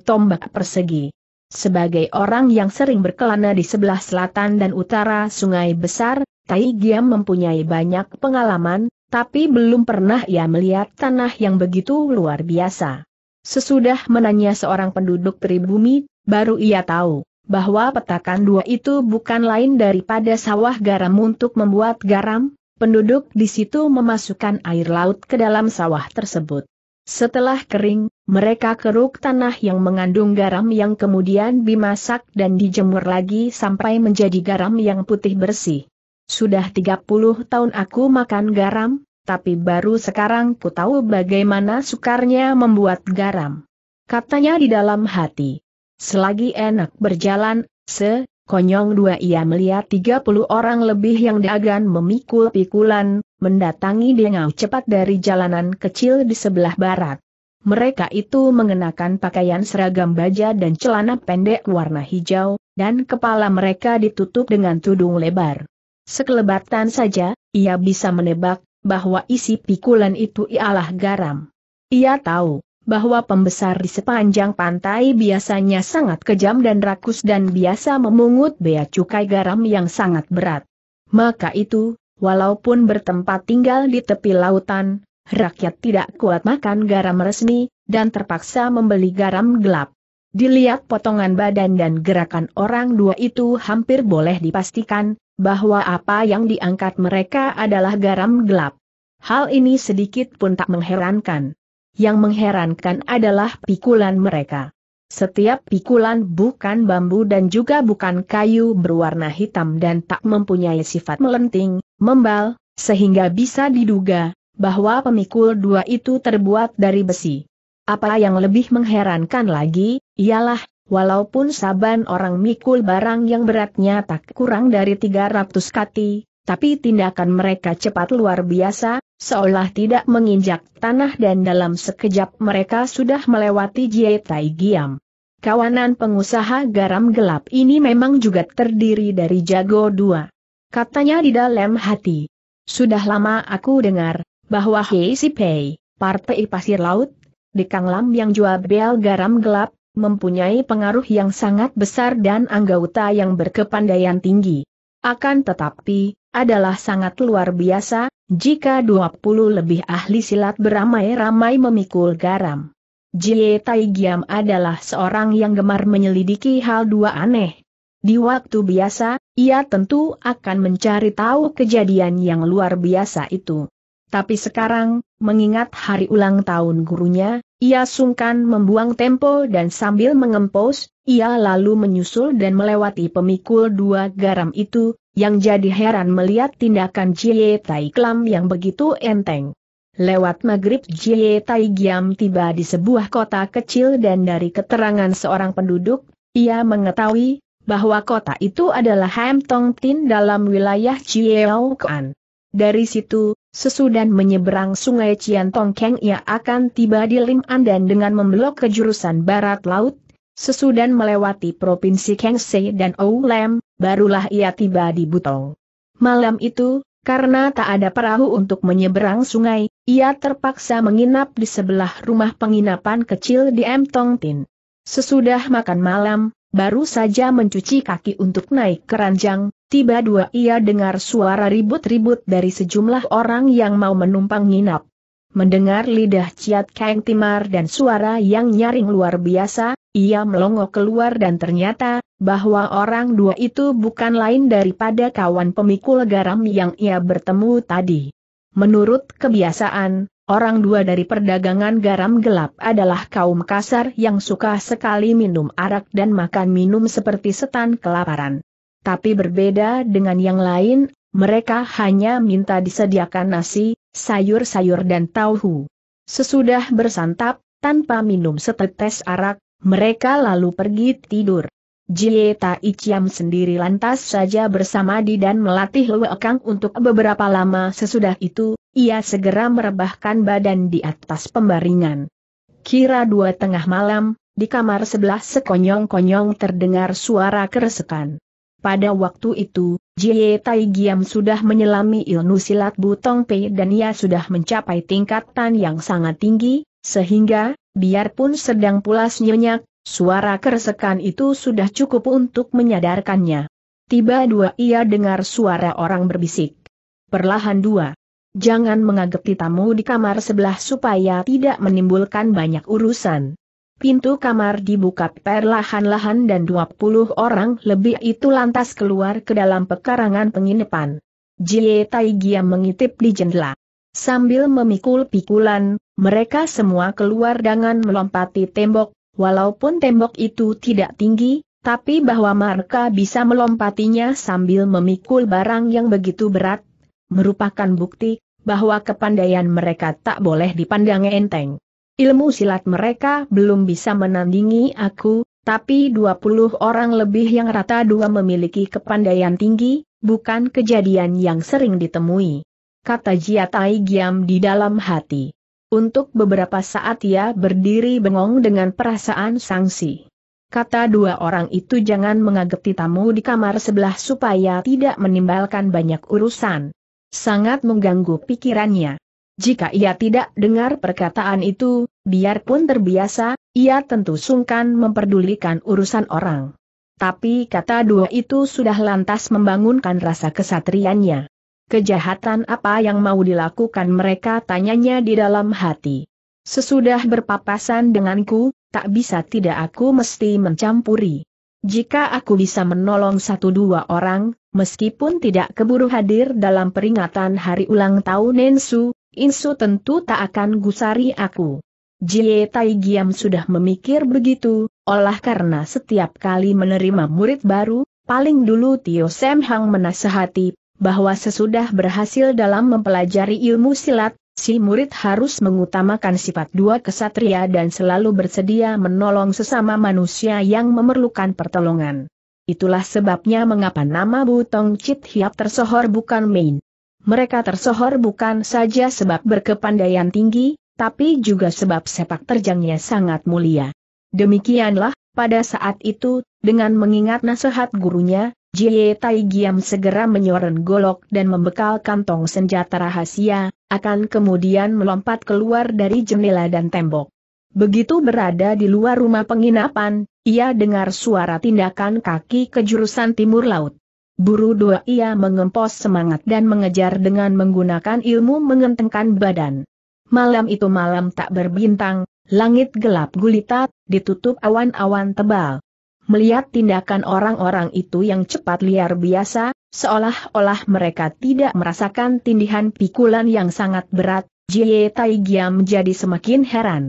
tombak persegi. Sebagai orang yang sering berkelana di sebelah selatan dan utara sungai besar, Tai Giam mempunyai banyak pengalaman, tapi belum pernah ia melihat tanah yang begitu luar biasa. Sesudah menanya seorang penduduk pribumi, baru ia tahu bahwa petakan dua itu bukan lain daripada sawah garam untuk membuat garam, penduduk di situ memasukkan air laut ke dalam sawah tersebut. Setelah kering, mereka keruk tanah yang mengandung garam yang kemudian dimasak dan dijemur lagi sampai menjadi garam yang putih bersih. Sudah 30 tahun aku makan garam, tapi baru sekarang ku tahu bagaimana sukarnya membuat garam. Katanya di dalam hati. Selagi enak berjalan, se, konyong dua ia melihat 30 orang lebih yang dagan memikul pikulan, mendatangi dengau cepat dari jalanan kecil di sebelah barat. Mereka itu mengenakan pakaian seragam baja dan celana pendek warna hijau, dan kepala mereka ditutup dengan tudung lebar. Sekelebatan saja, ia bisa menebak bahwa isi pikulan itu ialah garam. Ia tahu bahwa pembesar di sepanjang pantai biasanya sangat kejam dan rakus dan biasa memungut bea cukai garam yang sangat berat. Maka itu, walaupun bertempat tinggal di tepi lautan, rakyat tidak kuat makan garam resmi, dan terpaksa membeli garam gelap. Dilihat potongan badan dan gerakan orang dua itu hampir boleh dipastikan, bahwa apa yang diangkat mereka adalah garam gelap. Hal ini sedikit pun tak mengherankan. Yang mengherankan adalah pikulan mereka. Setiap pikulan bukan bambu dan juga bukan kayu berwarna hitam dan tak mempunyai sifat melenting, membal, sehingga bisa diduga bahwa pemikul dua itu terbuat dari besi. Apa yang lebih mengherankan lagi, ialah, walaupun saban orang mikul barang yang beratnya tak kurang dari 300 kati, tapi tindakan mereka cepat luar biasa, seolah tidak menginjak tanah dan dalam sekejap mereka sudah melewati Jietai Giam. Kawanan pengusaha garam gelap ini memang juga terdiri dari jago dua. Katanya di dalam hati. Sudah lama aku dengar, bahwa Hei Si Pei, partai pasir laut, di Kang Lam yang jual bel garam gelap, mempunyai pengaruh yang sangat besar dan anggota yang berkepandaian tinggi. Akan tetapi, adalah sangat luar biasa, jika 20 lebih ahli silat beramai-ramai memikul garam. Jie Tai Giam adalah seorang yang gemar menyelidiki hal dua aneh. Di waktu biasa, ia tentu akan mencari tahu kejadian yang luar biasa itu. Tapi sekarang, mengingat hari ulang tahun gurunya, ia sungkan membuang tempo dan sambil mengempos, ia lalu menyusul dan melewati pemikul dua garam itu, yang jadi heran melihat tindakan Jie Tai Klam yang begitu enteng. Lewat maghrib Jie Tai Giam tiba di sebuah kota kecil dan dari keterangan seorang penduduk, ia mengetahui bahwa kota itu adalah Tong Tin dalam wilayah Chieokan. Dari situ, sesudah menyeberang sungai Keng ia akan tiba di An dan dengan membelok ke jurusan barat laut, sesudah melewati provinsi Kengse dan Oulem, barulah ia tiba di Butong. Malam itu, karena tak ada perahu untuk menyeberang sungai, ia terpaksa menginap di sebelah rumah penginapan kecil di M. Tongtin. Sesudah makan malam, baru saja mencuci kaki untuk naik keranjang, tiba dua ia dengar suara ribut-ribut dari sejumlah orang yang mau menumpang nginap. Mendengar lidah Ciat Kang Timar dan suara yang nyaring luar biasa, ia melongo keluar dan ternyata, bahwa orang dua itu bukan lain daripada kawan pemikul garam yang ia bertemu tadi. Menurut kebiasaan, orang dua dari perdagangan garam gelap adalah kaum kasar yang suka sekali minum arak dan makan minum seperti setan kelaparan. Tapi berbeda dengan yang lain, mereka hanya minta disediakan nasi, sayur-sayur dan tauhu. Sesudah bersantap, tanpa minum setetes arak, mereka lalu pergi tidur. Jie Tai Chiam sendiri lantas saja bersama Di dan melatih Lue Kang untuk beberapa lama sesudah itu, ia segera merebahkan badan di atas pembaringan. Kira dua tengah malam, di kamar sebelah sekonyong-konyong terdengar suara keresekan. Pada waktu itu, Jie Tai Giam sudah menyelami ilmu silat Butong Pei dan ia sudah mencapai tingkatan yang sangat tinggi, sehingga, biarpun sedang pulas nyenyak, Suara keresekan itu sudah cukup untuk menyadarkannya. Tiba dua ia dengar suara orang berbisik. Perlahan dua. Jangan mengageti tamu di kamar sebelah supaya tidak menimbulkan banyak urusan. Pintu kamar dibuka perlahan-lahan dan 20 orang lebih itu lantas keluar ke dalam pekarangan penginapan. Jie Tai Giam mengitip di jendela. Sambil memikul pikulan, mereka semua keluar dengan melompati tembok, Walaupun tembok itu tidak tinggi, tapi bahwa mereka bisa melompatinya sambil memikul barang yang begitu berat, merupakan bukti bahwa kepandaian mereka tak boleh dipandang enteng. Ilmu silat mereka belum bisa menandingi aku, tapi 20 orang lebih yang rata dua memiliki kepandaian tinggi, bukan kejadian yang sering ditemui. Kata Jia Tai Giam di dalam hati. Untuk beberapa saat ia berdiri bengong dengan perasaan sangsi. Kata dua orang itu jangan mengageti tamu di kamar sebelah supaya tidak menimbalkan banyak urusan. Sangat mengganggu pikirannya. Jika ia tidak dengar perkataan itu, biarpun terbiasa, ia tentu sungkan memperdulikan urusan orang. Tapi kata dua itu sudah lantas membangunkan rasa kesatriannya. Kejahatan apa yang mau dilakukan mereka tanyanya di dalam hati. Sesudah berpapasan denganku, tak bisa tidak aku mesti mencampuri. Jika aku bisa menolong satu dua orang, meskipun tidak keburu hadir dalam peringatan hari ulang tahun Nensu, Insu tentu tak akan gusari aku. Jie Tai Giam sudah memikir begitu, olah karena setiap kali menerima murid baru, paling dulu Tio Sam Hang menasehati, bahwa sesudah berhasil dalam mempelajari ilmu silat, si murid harus mengutamakan sifat dua kesatria dan selalu bersedia menolong sesama manusia yang memerlukan pertolongan. Itulah sebabnya mengapa nama Butong Chit Hiap tersohor bukan main. Mereka tersohor bukan saja sebab berkepandaian tinggi, tapi juga sebab sepak terjangnya sangat mulia. Demikianlah, pada saat itu, dengan mengingat nasihat gurunya, Jie Tai Giam segera menyoren golok dan membekal kantong senjata rahasia, akan kemudian melompat keluar dari jendela dan tembok. Begitu berada di luar rumah penginapan, ia dengar suara tindakan kaki ke jurusan timur laut. Buru dua ia mengempos semangat dan mengejar dengan menggunakan ilmu mengentengkan badan. Malam itu malam tak berbintang, langit gelap gulita, ditutup awan-awan tebal. Melihat tindakan orang-orang itu yang cepat liar biasa, seolah-olah mereka tidak merasakan tindihan pikulan yang sangat berat, Jie Taigia menjadi semakin heran.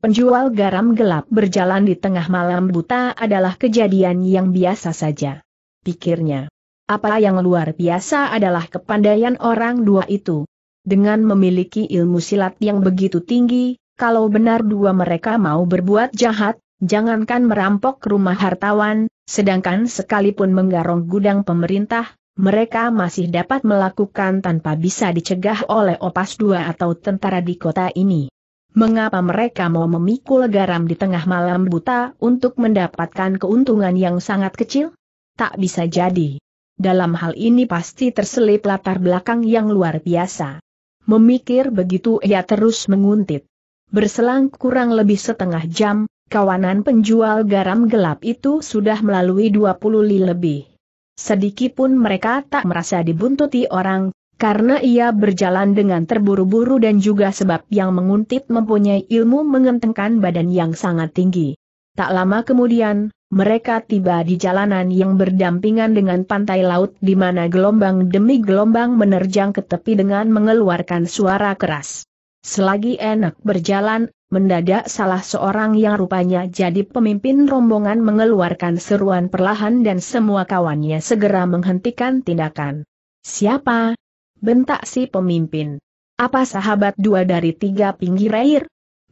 Penjual garam gelap berjalan di tengah malam buta adalah kejadian yang biasa saja. Pikirnya. Apa yang luar biasa adalah kepandaian orang dua itu. Dengan memiliki ilmu silat yang begitu tinggi, kalau benar dua mereka mau berbuat jahat, jangankan merampok rumah hartawan, sedangkan sekalipun menggarong gudang pemerintah, mereka masih dapat melakukan tanpa bisa dicegah oleh opas dua atau tentara di kota ini. Mengapa mereka mau memikul garam di tengah malam buta untuk mendapatkan keuntungan yang sangat kecil? Tak bisa jadi. Dalam hal ini pasti terselip latar belakang yang luar biasa. Memikir begitu ia terus menguntit. Berselang kurang lebih setengah jam, kawanan penjual garam gelap itu sudah melalui 20 li lebih. Sedikitpun mereka tak merasa dibuntuti orang, karena ia berjalan dengan terburu-buru dan juga sebab yang menguntit mempunyai ilmu mengentengkan badan yang sangat tinggi. Tak lama kemudian, mereka tiba di jalanan yang berdampingan dengan pantai laut di mana gelombang demi gelombang menerjang ke tepi dengan mengeluarkan suara keras. Selagi enak berjalan, mendadak salah seorang yang rupanya jadi pemimpin rombongan mengeluarkan seruan perlahan dan semua kawannya segera menghentikan tindakan. Siapa? Bentak si pemimpin. Apa sahabat dua dari tiga pinggir air?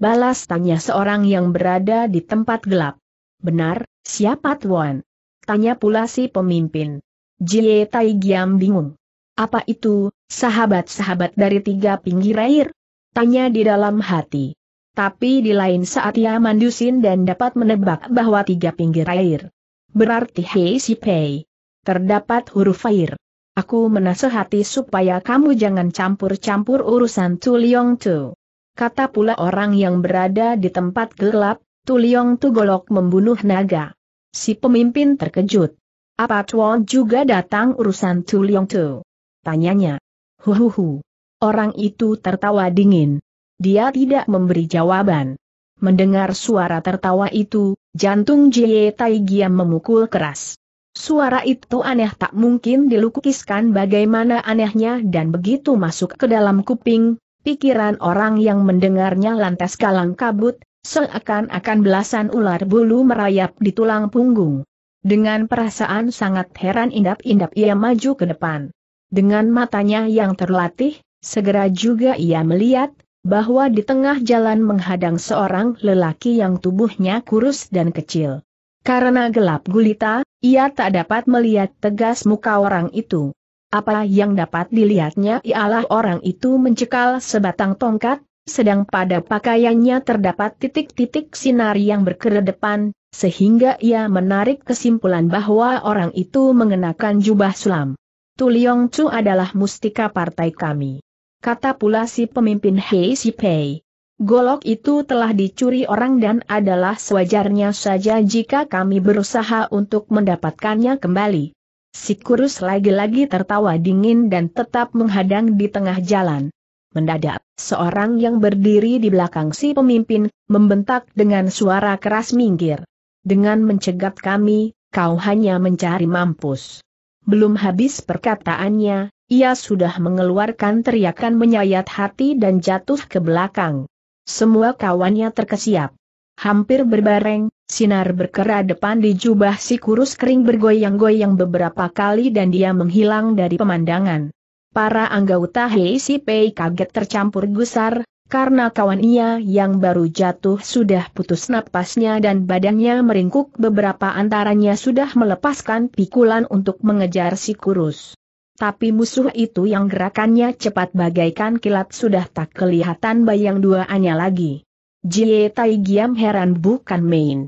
Balas tanya seorang yang berada di tempat gelap. Benar, siapa Tuan? Tanya pula si pemimpin. Jie Tai Giam bingung. Apa itu, sahabat-sahabat dari tiga pinggir air? Tanya di dalam hati. Tapi di lain saat ia mandusin dan dapat menebak bahwa tiga pinggir air. Berarti hei si pei. Terdapat huruf air. Aku menasehati supaya kamu jangan campur-campur urusan Liong Tu. Kata pula orang yang berada di tempat gelap, Liong Tu golok membunuh naga. Si pemimpin terkejut. Apa Tuan juga datang urusan Liong Tu? Tanyanya. Huhuhu. Orang itu tertawa dingin. Dia tidak memberi jawaban. Mendengar suara tertawa itu, jantung Jie Tai Giam memukul keras. Suara itu aneh tak mungkin dilukiskan bagaimana anehnya dan begitu masuk ke dalam kuping, pikiran orang yang mendengarnya lantas kalang kabut, seakan-akan belasan ular bulu merayap di tulang punggung. Dengan perasaan sangat heran indap-indap ia maju ke depan. Dengan matanya yang terlatih, segera juga ia melihat, bahwa di tengah jalan menghadang seorang lelaki yang tubuhnya kurus dan kecil. Karena gelap gulita, ia tak dapat melihat tegas muka orang itu. Apa yang dapat dilihatnya ialah orang itu mencekal sebatang tongkat, sedang pada pakaiannya terdapat titik-titik sinar yang berkedepan, sehingga ia menarik kesimpulan bahwa orang itu mengenakan jubah sulam. Tuliong Chu adalah mustika partai kami kata pula si pemimpin Hei Si Pei. Golok itu telah dicuri orang dan adalah sewajarnya saja jika kami berusaha untuk mendapatkannya kembali. Si kurus lagi-lagi tertawa dingin dan tetap menghadang di tengah jalan. Mendadak, seorang yang berdiri di belakang si pemimpin, membentak dengan suara keras minggir. Dengan mencegat kami, kau hanya mencari mampus. Belum habis perkataannya, ia sudah mengeluarkan teriakan menyayat hati dan jatuh ke belakang. Semua kawannya terkesiap. Hampir berbareng, sinar berkera depan di jubah si kurus kering bergoyang-goyang beberapa kali dan dia menghilang dari pemandangan. Para anggota HCP kaget tercampur gusar, karena kawannya yang baru jatuh sudah putus napasnya dan badannya meringkuk beberapa antaranya sudah melepaskan pikulan untuk mengejar si kurus. Tapi musuh itu yang gerakannya cepat bagaikan kilat sudah tak kelihatan bayang duaannya lagi. Jie Tai Giam heran bukan main.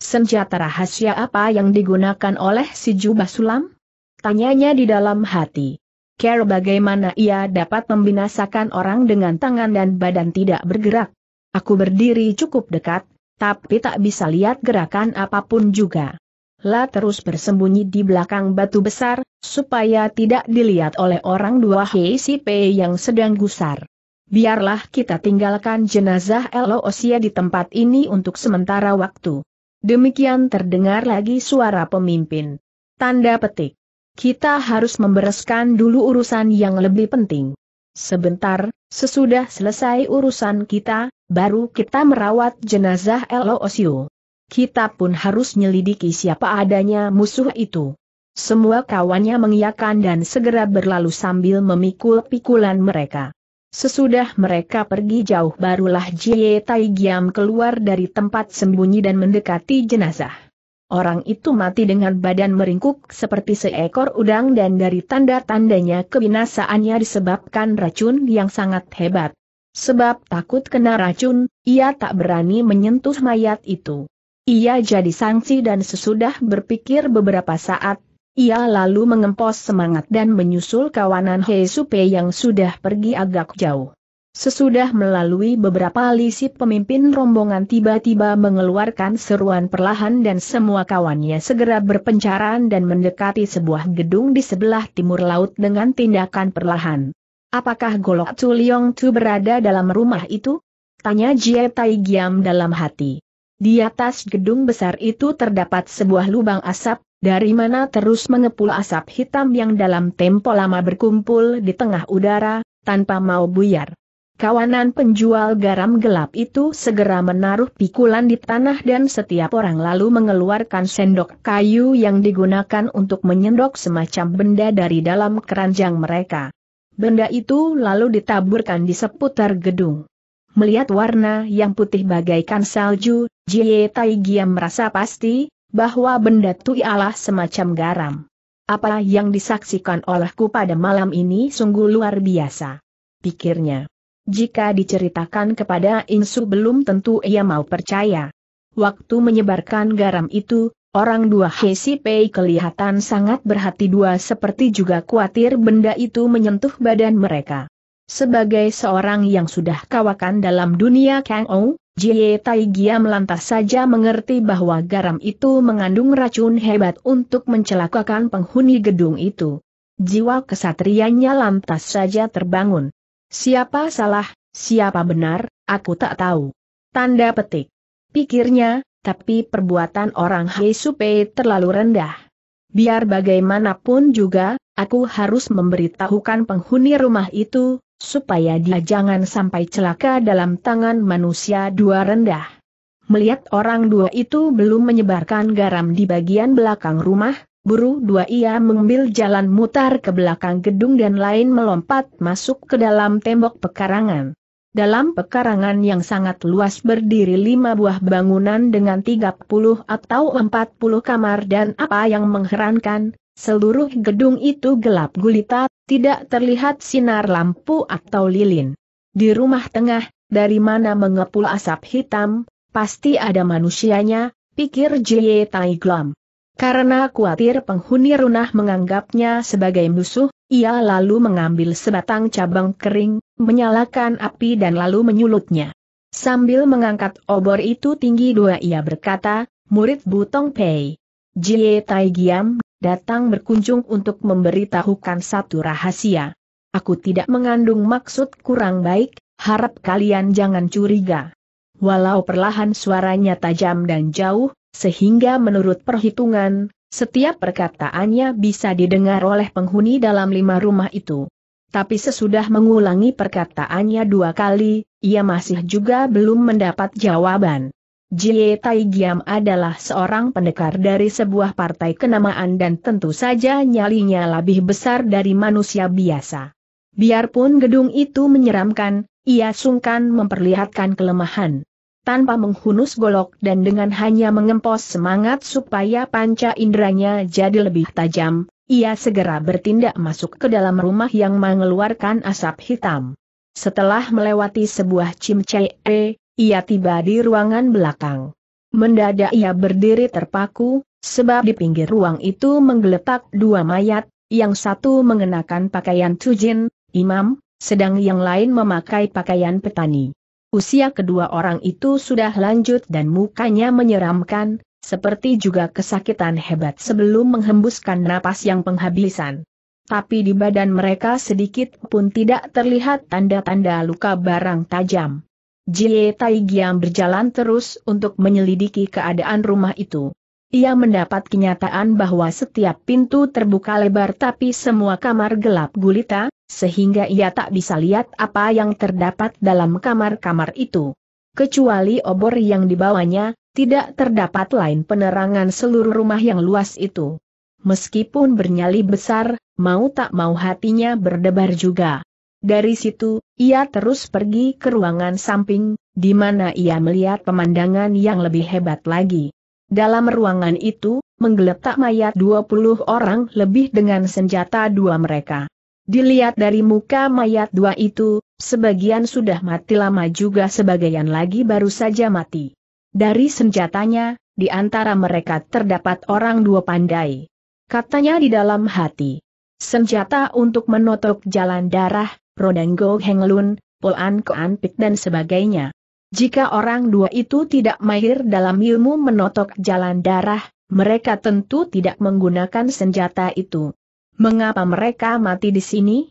Senjata rahasia apa yang digunakan oleh si jubah sulam? Tanyanya di dalam hati. Care bagaimana ia dapat membinasakan orang dengan tangan dan badan tidak bergerak. Aku berdiri cukup dekat, tapi tak bisa lihat gerakan apapun juga. La terus bersembunyi di belakang batu besar, supaya tidak dilihat oleh orang dua Hei Si Pei yang sedang gusar. Biarlah kita tinggalkan jenazah Elo di tempat ini untuk sementara waktu. Demikian terdengar lagi suara pemimpin. Tanda petik. Kita harus membereskan dulu urusan yang lebih penting. Sebentar, sesudah selesai urusan kita, baru kita merawat jenazah Elo kita pun harus menyelidiki siapa adanya musuh itu. Semua kawannya mengiyakan dan segera berlalu sambil memikul pikulan mereka. Sesudah mereka pergi jauh barulah Jie Tai Giam keluar dari tempat sembunyi dan mendekati jenazah. Orang itu mati dengan badan meringkuk seperti seekor udang dan dari tanda-tandanya kebinasaannya disebabkan racun yang sangat hebat. Sebab takut kena racun, ia tak berani menyentuh mayat itu. Ia jadi sangsi dan sesudah berpikir beberapa saat, ia lalu mengempos semangat dan menyusul kawanan Hei Supe yang sudah pergi agak jauh. Sesudah melalui beberapa lisi pemimpin rombongan tiba-tiba mengeluarkan seruan perlahan dan semua kawannya segera berpencaran dan mendekati sebuah gedung di sebelah timur laut dengan tindakan perlahan. Apakah Golok Tuliong Tu berada dalam rumah itu? Tanya Jie Tai Giam dalam hati. Di atas gedung besar itu terdapat sebuah lubang asap, dari mana terus mengepul asap hitam yang dalam tempo lama berkumpul di tengah udara, tanpa mau buyar. Kawanan penjual garam gelap itu segera menaruh pikulan di tanah dan setiap orang lalu mengeluarkan sendok kayu yang digunakan untuk menyendok semacam benda dari dalam keranjang mereka. Benda itu lalu ditaburkan di seputar gedung. Melihat warna yang putih bagaikan salju, Jie Tai Giam merasa pasti, bahwa benda itu ialah semacam garam. Apa yang disaksikan olehku pada malam ini sungguh luar biasa. Pikirnya. Jika diceritakan kepada Insu belum tentu ia mau percaya. Waktu menyebarkan garam itu, orang dua Hesi Pei kelihatan sangat berhati dua seperti juga khawatir benda itu menyentuh badan mereka. Sebagai seorang yang sudah kawakan dalam dunia Kang Ou, Jie Tai Gia lantas saja mengerti bahwa garam itu mengandung racun hebat untuk mencelakakan penghuni gedung itu. Jiwa kesatrianya lantas saja terbangun. Siapa salah, siapa benar, aku tak tahu. Tanda petik. Pikirnya, tapi perbuatan orang Hai Supe terlalu rendah. Biar bagaimanapun juga, aku harus memberitahukan penghuni rumah itu, supaya dia jangan sampai celaka dalam tangan manusia dua rendah. Melihat orang dua itu belum menyebarkan garam di bagian belakang rumah, buru dua ia mengambil jalan mutar ke belakang gedung dan lain melompat masuk ke dalam tembok pekarangan. Dalam pekarangan yang sangat luas berdiri lima buah bangunan dengan 30 atau 40 kamar dan apa yang mengherankan, Seluruh gedung itu gelap gulita, tidak terlihat sinar lampu atau lilin. Di rumah tengah, dari mana mengepul asap hitam, pasti ada manusianya, pikir Jie Tai Glam. Karena khawatir penghuni runah menganggapnya sebagai musuh, ia lalu mengambil sebatang cabang kering, menyalakan api dan lalu menyulutnya. Sambil mengangkat obor itu tinggi dua ia berkata, murid Butong Pei. Jie Tai Giam datang berkunjung untuk memberitahukan satu rahasia. Aku tidak mengandung maksud kurang baik, harap kalian jangan curiga. Walau perlahan suaranya tajam dan jauh, sehingga menurut perhitungan, setiap perkataannya bisa didengar oleh penghuni dalam lima rumah itu. Tapi sesudah mengulangi perkataannya dua kali, ia masih juga belum mendapat jawaban. Jie Taigiam adalah seorang pendekar dari sebuah partai kenamaan dan tentu saja nyalinya lebih besar dari manusia biasa. Biarpun gedung itu menyeramkan, ia sungkan memperlihatkan kelemahan. Tanpa menghunus golok dan dengan hanya mengempos semangat supaya panca inderanya jadi lebih tajam, ia segera bertindak masuk ke dalam rumah yang mengeluarkan asap hitam. Setelah melewati sebuah cimcee, ia tiba di ruangan belakang. Mendadak ia berdiri terpaku, sebab di pinggir ruang itu menggeletak dua mayat, yang satu mengenakan pakaian tujin, imam, sedang yang lain memakai pakaian petani. Usia kedua orang itu sudah lanjut dan mukanya menyeramkan, seperti juga kesakitan hebat sebelum menghembuskan napas yang penghabisan. Tapi di badan mereka sedikit pun tidak terlihat tanda-tanda luka barang tajam. Jie Tai Giam berjalan terus untuk menyelidiki keadaan rumah itu. Ia mendapat kenyataan bahwa setiap pintu terbuka lebar tapi semua kamar gelap gulita, sehingga ia tak bisa lihat apa yang terdapat dalam kamar-kamar itu. Kecuali obor yang dibawanya, tidak terdapat lain penerangan seluruh rumah yang luas itu. Meskipun bernyali besar, mau tak mau hatinya berdebar juga. Dari situ, ia terus pergi ke ruangan samping, di mana ia melihat pemandangan yang lebih hebat lagi. Dalam ruangan itu, menggeletak mayat 20 orang lebih dengan senjata dua mereka. Dilihat dari muka mayat dua itu, sebagian sudah mati lama juga sebagian lagi baru saja mati. Dari senjatanya, di antara mereka terdapat orang dua pandai. Katanya di dalam hati. Senjata untuk menotok jalan darah, Rodanggo Henglun, Poan pik dan sebagainya. Jika orang dua itu tidak mahir dalam ilmu menotok jalan darah, mereka tentu tidak menggunakan senjata itu. Mengapa mereka mati di sini?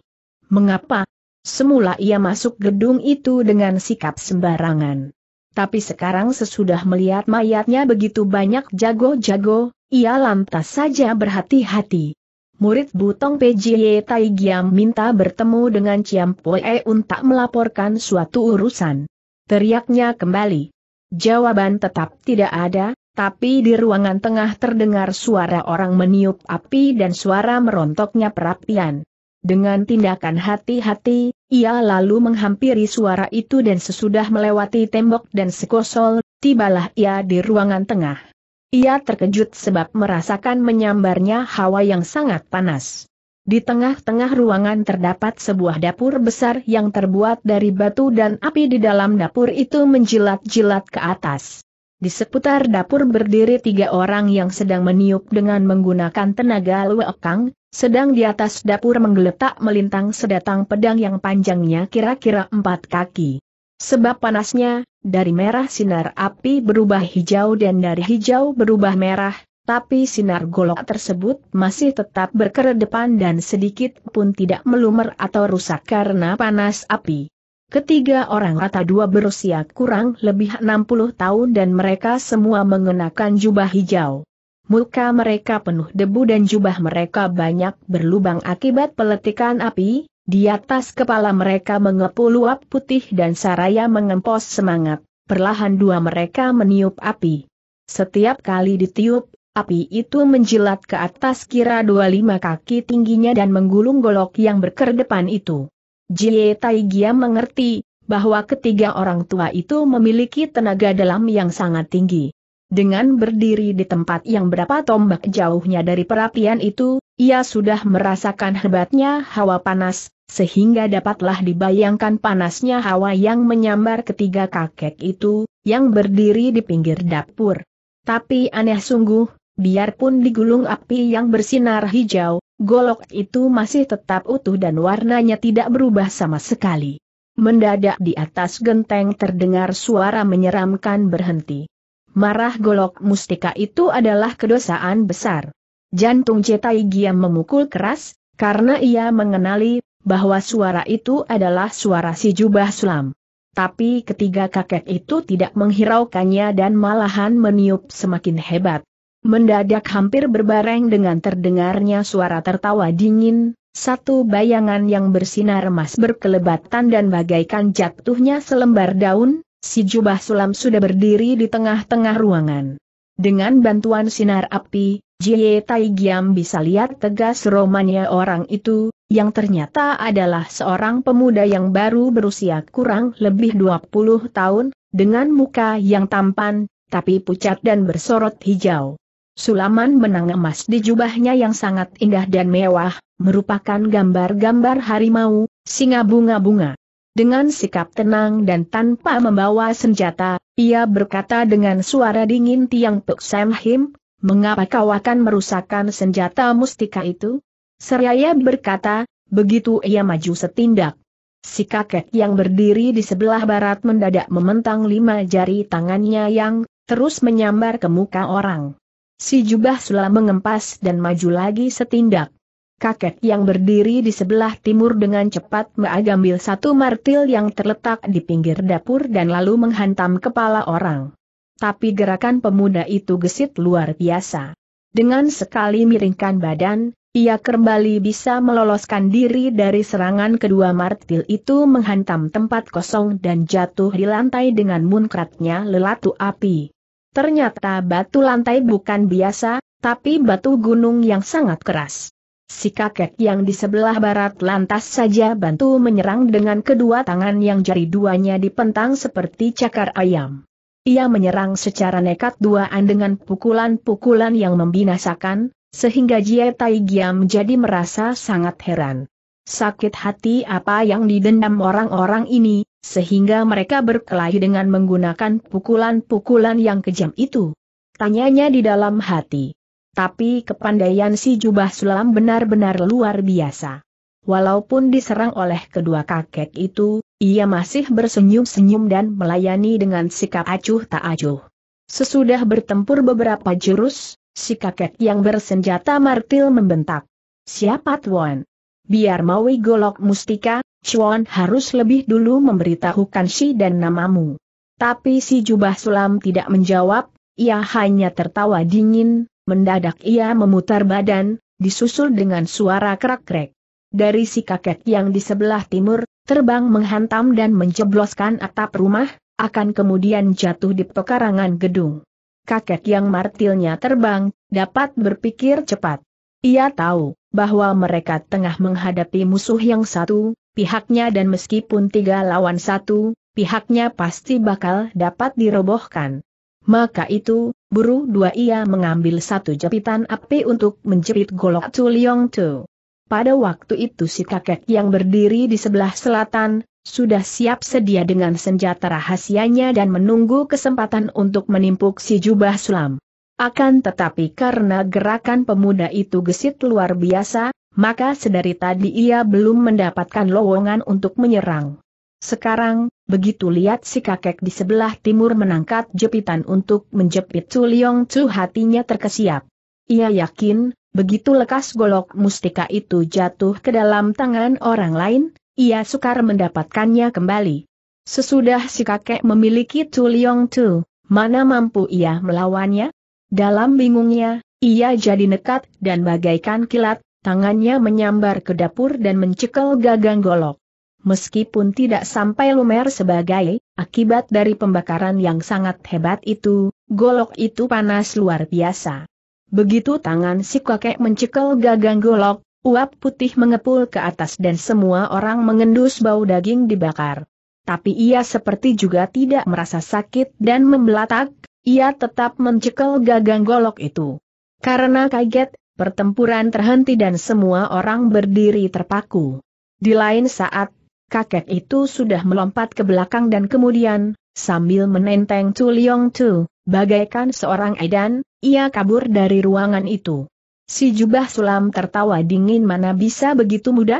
Mengapa? Semula ia masuk gedung itu dengan sikap sembarangan. Tapi sekarang sesudah melihat mayatnya begitu banyak jago-jago, ia lantas saja berhati-hati murid Butong PJY Tai Giam minta bertemu dengan Ciam Poe untuk melaporkan suatu urusan. Teriaknya kembali. Jawaban tetap tidak ada, tapi di ruangan tengah terdengar suara orang meniup api dan suara merontoknya perapian. Dengan tindakan hati-hati, ia lalu menghampiri suara itu dan sesudah melewati tembok dan sekosol, tibalah ia di ruangan tengah. Ia terkejut sebab merasakan menyambarnya hawa yang sangat panas. Di tengah-tengah ruangan terdapat sebuah dapur besar yang terbuat dari batu dan api di dalam dapur itu menjilat-jilat ke atas. Di seputar dapur berdiri tiga orang yang sedang meniup dengan menggunakan tenaga luekang, sedang di atas dapur menggeletak melintang sedatang pedang yang panjangnya kira-kira empat kaki. Sebab panasnya, dari merah sinar api berubah hijau dan dari hijau berubah merah, tapi sinar golok tersebut masih tetap berkeredepan dan sedikit pun tidak melumer atau rusak karena panas api. Ketiga orang rata dua berusia kurang lebih 60 tahun dan mereka semua mengenakan jubah hijau. Muka mereka penuh debu dan jubah mereka banyak berlubang akibat peletikan api, di atas kepala mereka mengepul uap putih dan saraya mengempos semangat, perlahan dua mereka meniup api. Setiap kali ditiup, api itu menjilat ke atas kira dua lima kaki tingginya dan menggulung golok yang berkerdepan itu. Jie Taigia mengerti, bahwa ketiga orang tua itu memiliki tenaga dalam yang sangat tinggi. Dengan berdiri di tempat yang berapa tombak jauhnya dari perapian itu, ia sudah merasakan hebatnya hawa panas, sehingga dapatlah dibayangkan panasnya hawa yang menyambar ketiga kakek itu, yang berdiri di pinggir dapur. Tapi aneh sungguh, biarpun digulung api yang bersinar hijau, golok itu masih tetap utuh dan warnanya tidak berubah sama sekali. Mendadak di atas genteng terdengar suara menyeramkan berhenti. Marah golok mustika itu adalah kedosaan besar. Jantung Cetai Giam memukul keras, karena ia mengenali bahwa suara itu adalah suara si jubah sulam. Tapi ketiga kakek itu tidak menghiraukannya dan malahan meniup semakin hebat. Mendadak hampir berbareng dengan terdengarnya suara tertawa dingin, satu bayangan yang bersinar emas berkelebatan dan bagaikan jatuhnya selembar daun, si jubah sulam sudah berdiri di tengah-tengah ruangan. Dengan bantuan sinar api, Jie Tai Giam bisa lihat tegas romannya orang itu, yang ternyata adalah seorang pemuda yang baru berusia kurang lebih 20 tahun, dengan muka yang tampan, tapi pucat dan bersorot hijau. Sulaman menang emas di jubahnya yang sangat indah dan mewah, merupakan gambar-gambar harimau, singa bunga-bunga. Dengan sikap tenang dan tanpa membawa senjata, ia berkata dengan suara dingin Tiang Pek Sam Him, mengapa kau akan merusakkan senjata mustika itu? Seraya berkata, begitu ia maju setindak. Si kakek yang berdiri di sebelah barat mendadak mementang lima jari tangannya yang terus menyambar ke muka orang. Si jubah sulam mengempas dan maju lagi setindak. Kakek yang berdiri di sebelah timur dengan cepat mengambil satu martil yang terletak di pinggir dapur dan lalu menghantam kepala orang tapi gerakan pemuda itu gesit luar biasa. Dengan sekali miringkan badan, ia kembali bisa meloloskan diri dari serangan kedua martil itu menghantam tempat kosong dan jatuh di lantai dengan munkratnya lelatu api. Ternyata batu lantai bukan biasa, tapi batu gunung yang sangat keras. Si kakek yang di sebelah barat lantas saja bantu menyerang dengan kedua tangan yang jari duanya dipentang seperti cakar ayam. Ia menyerang secara nekat duaan dengan pukulan-pukulan yang membinasakan, sehingga Jie Tai Giam menjadi merasa sangat heran. Sakit hati apa yang didendam orang-orang ini, sehingga mereka berkelahi dengan menggunakan pukulan-pukulan yang kejam itu? Tanyanya di dalam hati. Tapi kepandaian si jubah sulam benar-benar luar biasa. Walaupun diserang oleh kedua kakek itu, ia masih bersenyum-senyum dan melayani dengan sikap acuh tak acuh. Sesudah bertempur beberapa jurus, si kakek yang bersenjata martil membentak. Siapa Tuan? Biar maui golok mustika, Chuan harus lebih dulu memberitahukan si dan namamu. Tapi si jubah sulam tidak menjawab, ia hanya tertawa dingin, mendadak ia memutar badan, disusul dengan suara krek-krek. Dari si kakek yang di sebelah timur, terbang menghantam dan menjebloskan atap rumah, akan kemudian jatuh di pekarangan gedung. Kakek yang martilnya terbang, dapat berpikir cepat. Ia tahu bahwa mereka tengah menghadapi musuh yang satu, pihaknya dan meskipun tiga lawan satu, pihaknya pasti bakal dapat dirobohkan. Maka itu, buru dua ia mengambil satu jepitan api untuk menjepit golok Chu Liong Tu. Pada waktu itu si kakek yang berdiri di sebelah selatan, sudah siap sedia dengan senjata rahasianya dan menunggu kesempatan untuk menimpuk si jubah sulam. Akan tetapi karena gerakan pemuda itu gesit luar biasa, maka sedari tadi ia belum mendapatkan lowongan untuk menyerang. Sekarang, begitu lihat si kakek di sebelah timur menangkat jepitan untuk menjepit Chuliong Chu hatinya terkesiap. Ia yakin, Begitu lekas golok mustika itu jatuh ke dalam tangan orang lain, ia sukar mendapatkannya kembali. Sesudah si kakek memiliki Tu Liong Tu, mana mampu ia melawannya? Dalam bingungnya, ia jadi nekat dan bagaikan kilat, tangannya menyambar ke dapur dan mencekel gagang golok. Meskipun tidak sampai lumer sebagai akibat dari pembakaran yang sangat hebat itu, golok itu panas luar biasa. Begitu tangan si kakek mencekel gagang golok, uap putih mengepul ke atas dan semua orang mengendus bau daging dibakar. Tapi ia seperti juga tidak merasa sakit dan membelatak, ia tetap mencekel gagang golok itu. Karena kaget, pertempuran terhenti dan semua orang berdiri terpaku. Di lain saat, kakek itu sudah melompat ke belakang dan kemudian, sambil menenteng Tu Liong Tu, Bagaikan seorang edan, ia kabur dari ruangan itu. Si jubah sulam tertawa dingin mana bisa begitu mudah?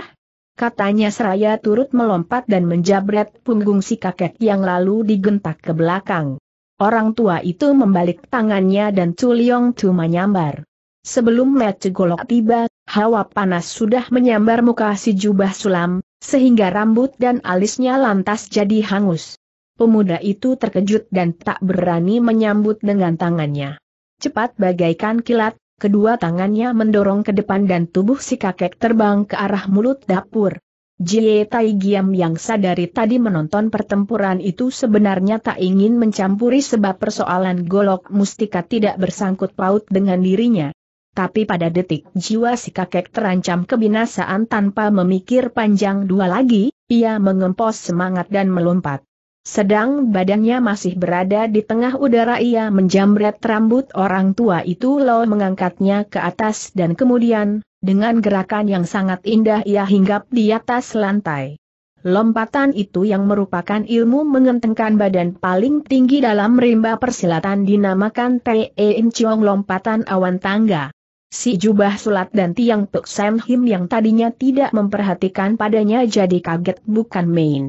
Katanya seraya turut melompat dan menjabret punggung si kakek yang lalu digentak ke belakang. Orang tua itu membalik tangannya dan Liong Tu menyambar. Sebelum Let Golok tiba, hawa panas sudah menyambar muka si jubah sulam, sehingga rambut dan alisnya lantas jadi hangus. Pemuda itu terkejut dan tak berani menyambut dengan tangannya. Cepat bagaikan kilat, kedua tangannya mendorong ke depan dan tubuh si kakek terbang ke arah mulut dapur. Jie Tai Giam yang sadari tadi menonton pertempuran itu sebenarnya tak ingin mencampuri sebab persoalan golok mustika tidak bersangkut paut dengan dirinya. Tapi pada detik jiwa si kakek terancam kebinasaan tanpa memikir panjang dua lagi, ia mengempos semangat dan melompat. Sedang badannya masih berada di tengah udara ia menjamret rambut orang tua itu lo mengangkatnya ke atas dan kemudian, dengan gerakan yang sangat indah ia hinggap di atas lantai. Lompatan itu yang merupakan ilmu mengentengkan badan paling tinggi dalam rimba persilatan dinamakan Tein Chong lompatan awan tangga. Si jubah sulat dan tiang Tuk Sam Him yang tadinya tidak memperhatikan padanya jadi kaget bukan main.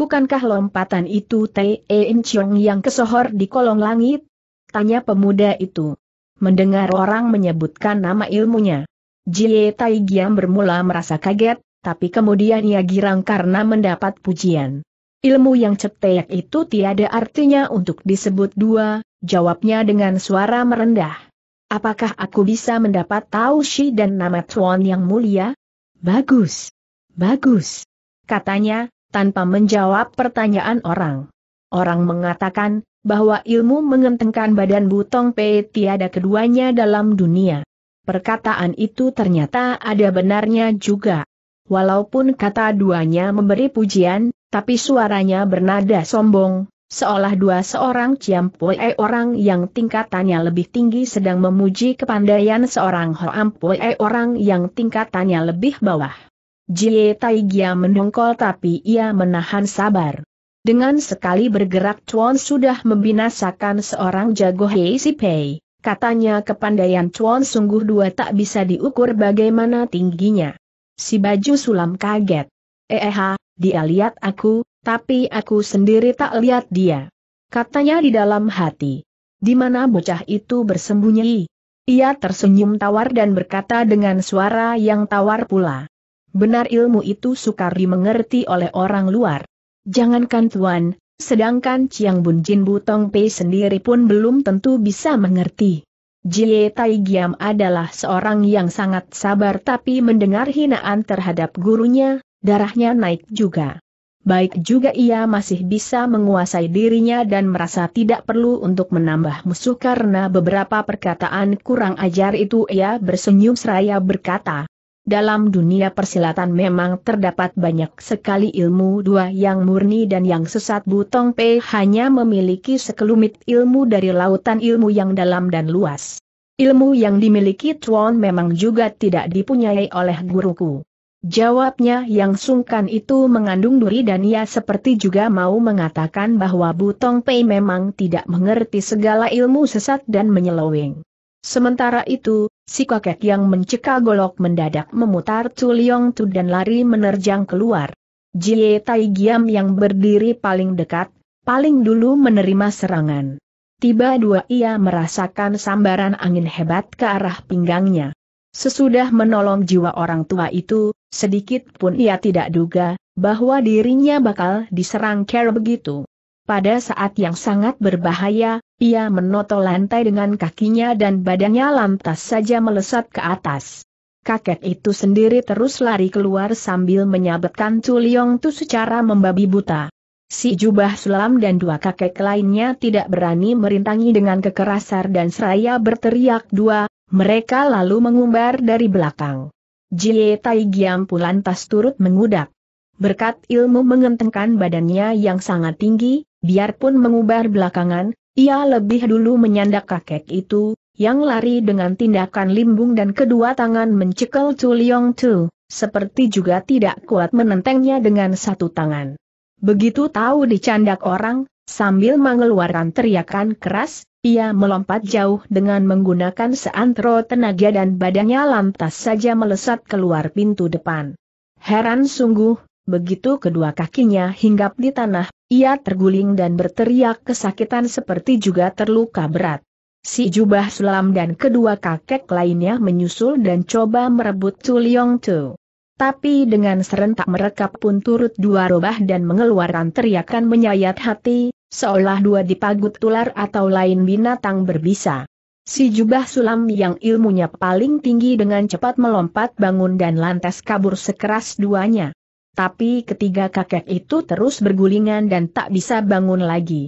Bukankah lompatan itu Tein Chong yang kesohor di kolong langit? Tanya pemuda itu. Mendengar orang menyebutkan nama ilmunya. Jie Tai Giam bermula merasa kaget, tapi kemudian ia girang karena mendapat pujian. Ilmu yang cetek itu tiada artinya untuk disebut dua, jawabnya dengan suara merendah. Apakah aku bisa mendapat tahu Shi dan nama Tuan yang mulia? Bagus. Bagus. Katanya, tanpa menjawab pertanyaan orang. Orang mengatakan, bahwa ilmu mengentengkan badan Butong Pei tiada keduanya dalam dunia. Perkataan itu ternyata ada benarnya juga. Walaupun kata duanya memberi pujian, tapi suaranya bernada sombong, seolah dua seorang Ciampue orang yang tingkatannya lebih tinggi sedang memuji kepandaian seorang Hoampue orang yang tingkatannya lebih bawah. Jie Taigia mendongkol tapi ia menahan sabar. Dengan sekali bergerak Chuan sudah membinasakan seorang jago Hei Si Pei. Katanya kepandaian Chuan sungguh dua tak bisa diukur bagaimana tingginya. Si baju sulam kaget. Eha, eh, eh, dia lihat aku, tapi aku sendiri tak lihat dia. Katanya di dalam hati. Di mana bocah itu bersembunyi? Ia tersenyum tawar dan berkata dengan suara yang tawar pula. Benar ilmu itu sukar dimengerti oleh orang luar. Jangankan Tuan, sedangkan Chiang Bun Jin Butong Pei sendiri pun belum tentu bisa mengerti. Jie Tai Giam adalah seorang yang sangat sabar tapi mendengar hinaan terhadap gurunya, darahnya naik juga. Baik juga ia masih bisa menguasai dirinya dan merasa tidak perlu untuk menambah musuh karena beberapa perkataan kurang ajar itu ia bersenyum seraya berkata, dalam dunia persilatan memang terdapat banyak sekali ilmu dua yang murni dan yang sesat Butong Pei hanya memiliki sekelumit ilmu dari lautan ilmu yang dalam dan luas. Ilmu yang dimiliki Tuan memang juga tidak dipunyai oleh guruku. Jawabnya yang sungkan itu mengandung duri dan ia seperti juga mau mengatakan bahwa Butong Pei memang tidak mengerti segala ilmu sesat dan menyeloweng. Sementara itu, si kakek yang mencekal golok mendadak memutar Liong Tu dan lari menerjang keluar. Jie Tai Giam yang berdiri paling dekat, paling dulu menerima serangan. Tiba dua ia merasakan sambaran angin hebat ke arah pinggangnya. Sesudah menolong jiwa orang tua itu, sedikit pun ia tidak duga, bahwa dirinya bakal diserang kera begitu. Pada saat yang sangat berbahaya, ia menoto lantai dengan kakinya dan badannya lantas saja melesat ke atas. Kakek itu sendiri terus lari keluar sambil menyabetkan Culiong Tu secara membabi buta. Si jubah sulam dan dua kakek lainnya tidak berani merintangi dengan kekerasan dan seraya berteriak dua, mereka lalu mengumbar dari belakang. Jie Tai Giam lantas turut mengudak. Berkat ilmu mengentengkan badannya yang sangat tinggi, biarpun mengubar belakangan, ia lebih dulu menyandak kakek itu, yang lari dengan tindakan limbung dan kedua tangan mencekel Chuliong Tu, seperti juga tidak kuat menentengnya dengan satu tangan. Begitu tahu dicandak orang, sambil mengeluarkan teriakan keras, ia melompat jauh dengan menggunakan seantero tenaga dan badannya lantas saja melesat keluar pintu depan. Heran sungguh, begitu kedua kakinya hinggap di tanah, ia terguling dan berteriak kesakitan seperti juga terluka berat. Si jubah sulam dan kedua kakek lainnya menyusul dan coba merebut Tu Leong Tu. Tapi dengan serentak mereka pun turut dua robah dan mengeluarkan teriakan menyayat hati, seolah dua dipagut tular atau lain binatang berbisa. Si jubah sulam yang ilmunya paling tinggi dengan cepat melompat bangun dan lantas kabur sekeras duanya. Tapi ketiga kakek itu terus bergulingan dan tak bisa bangun lagi.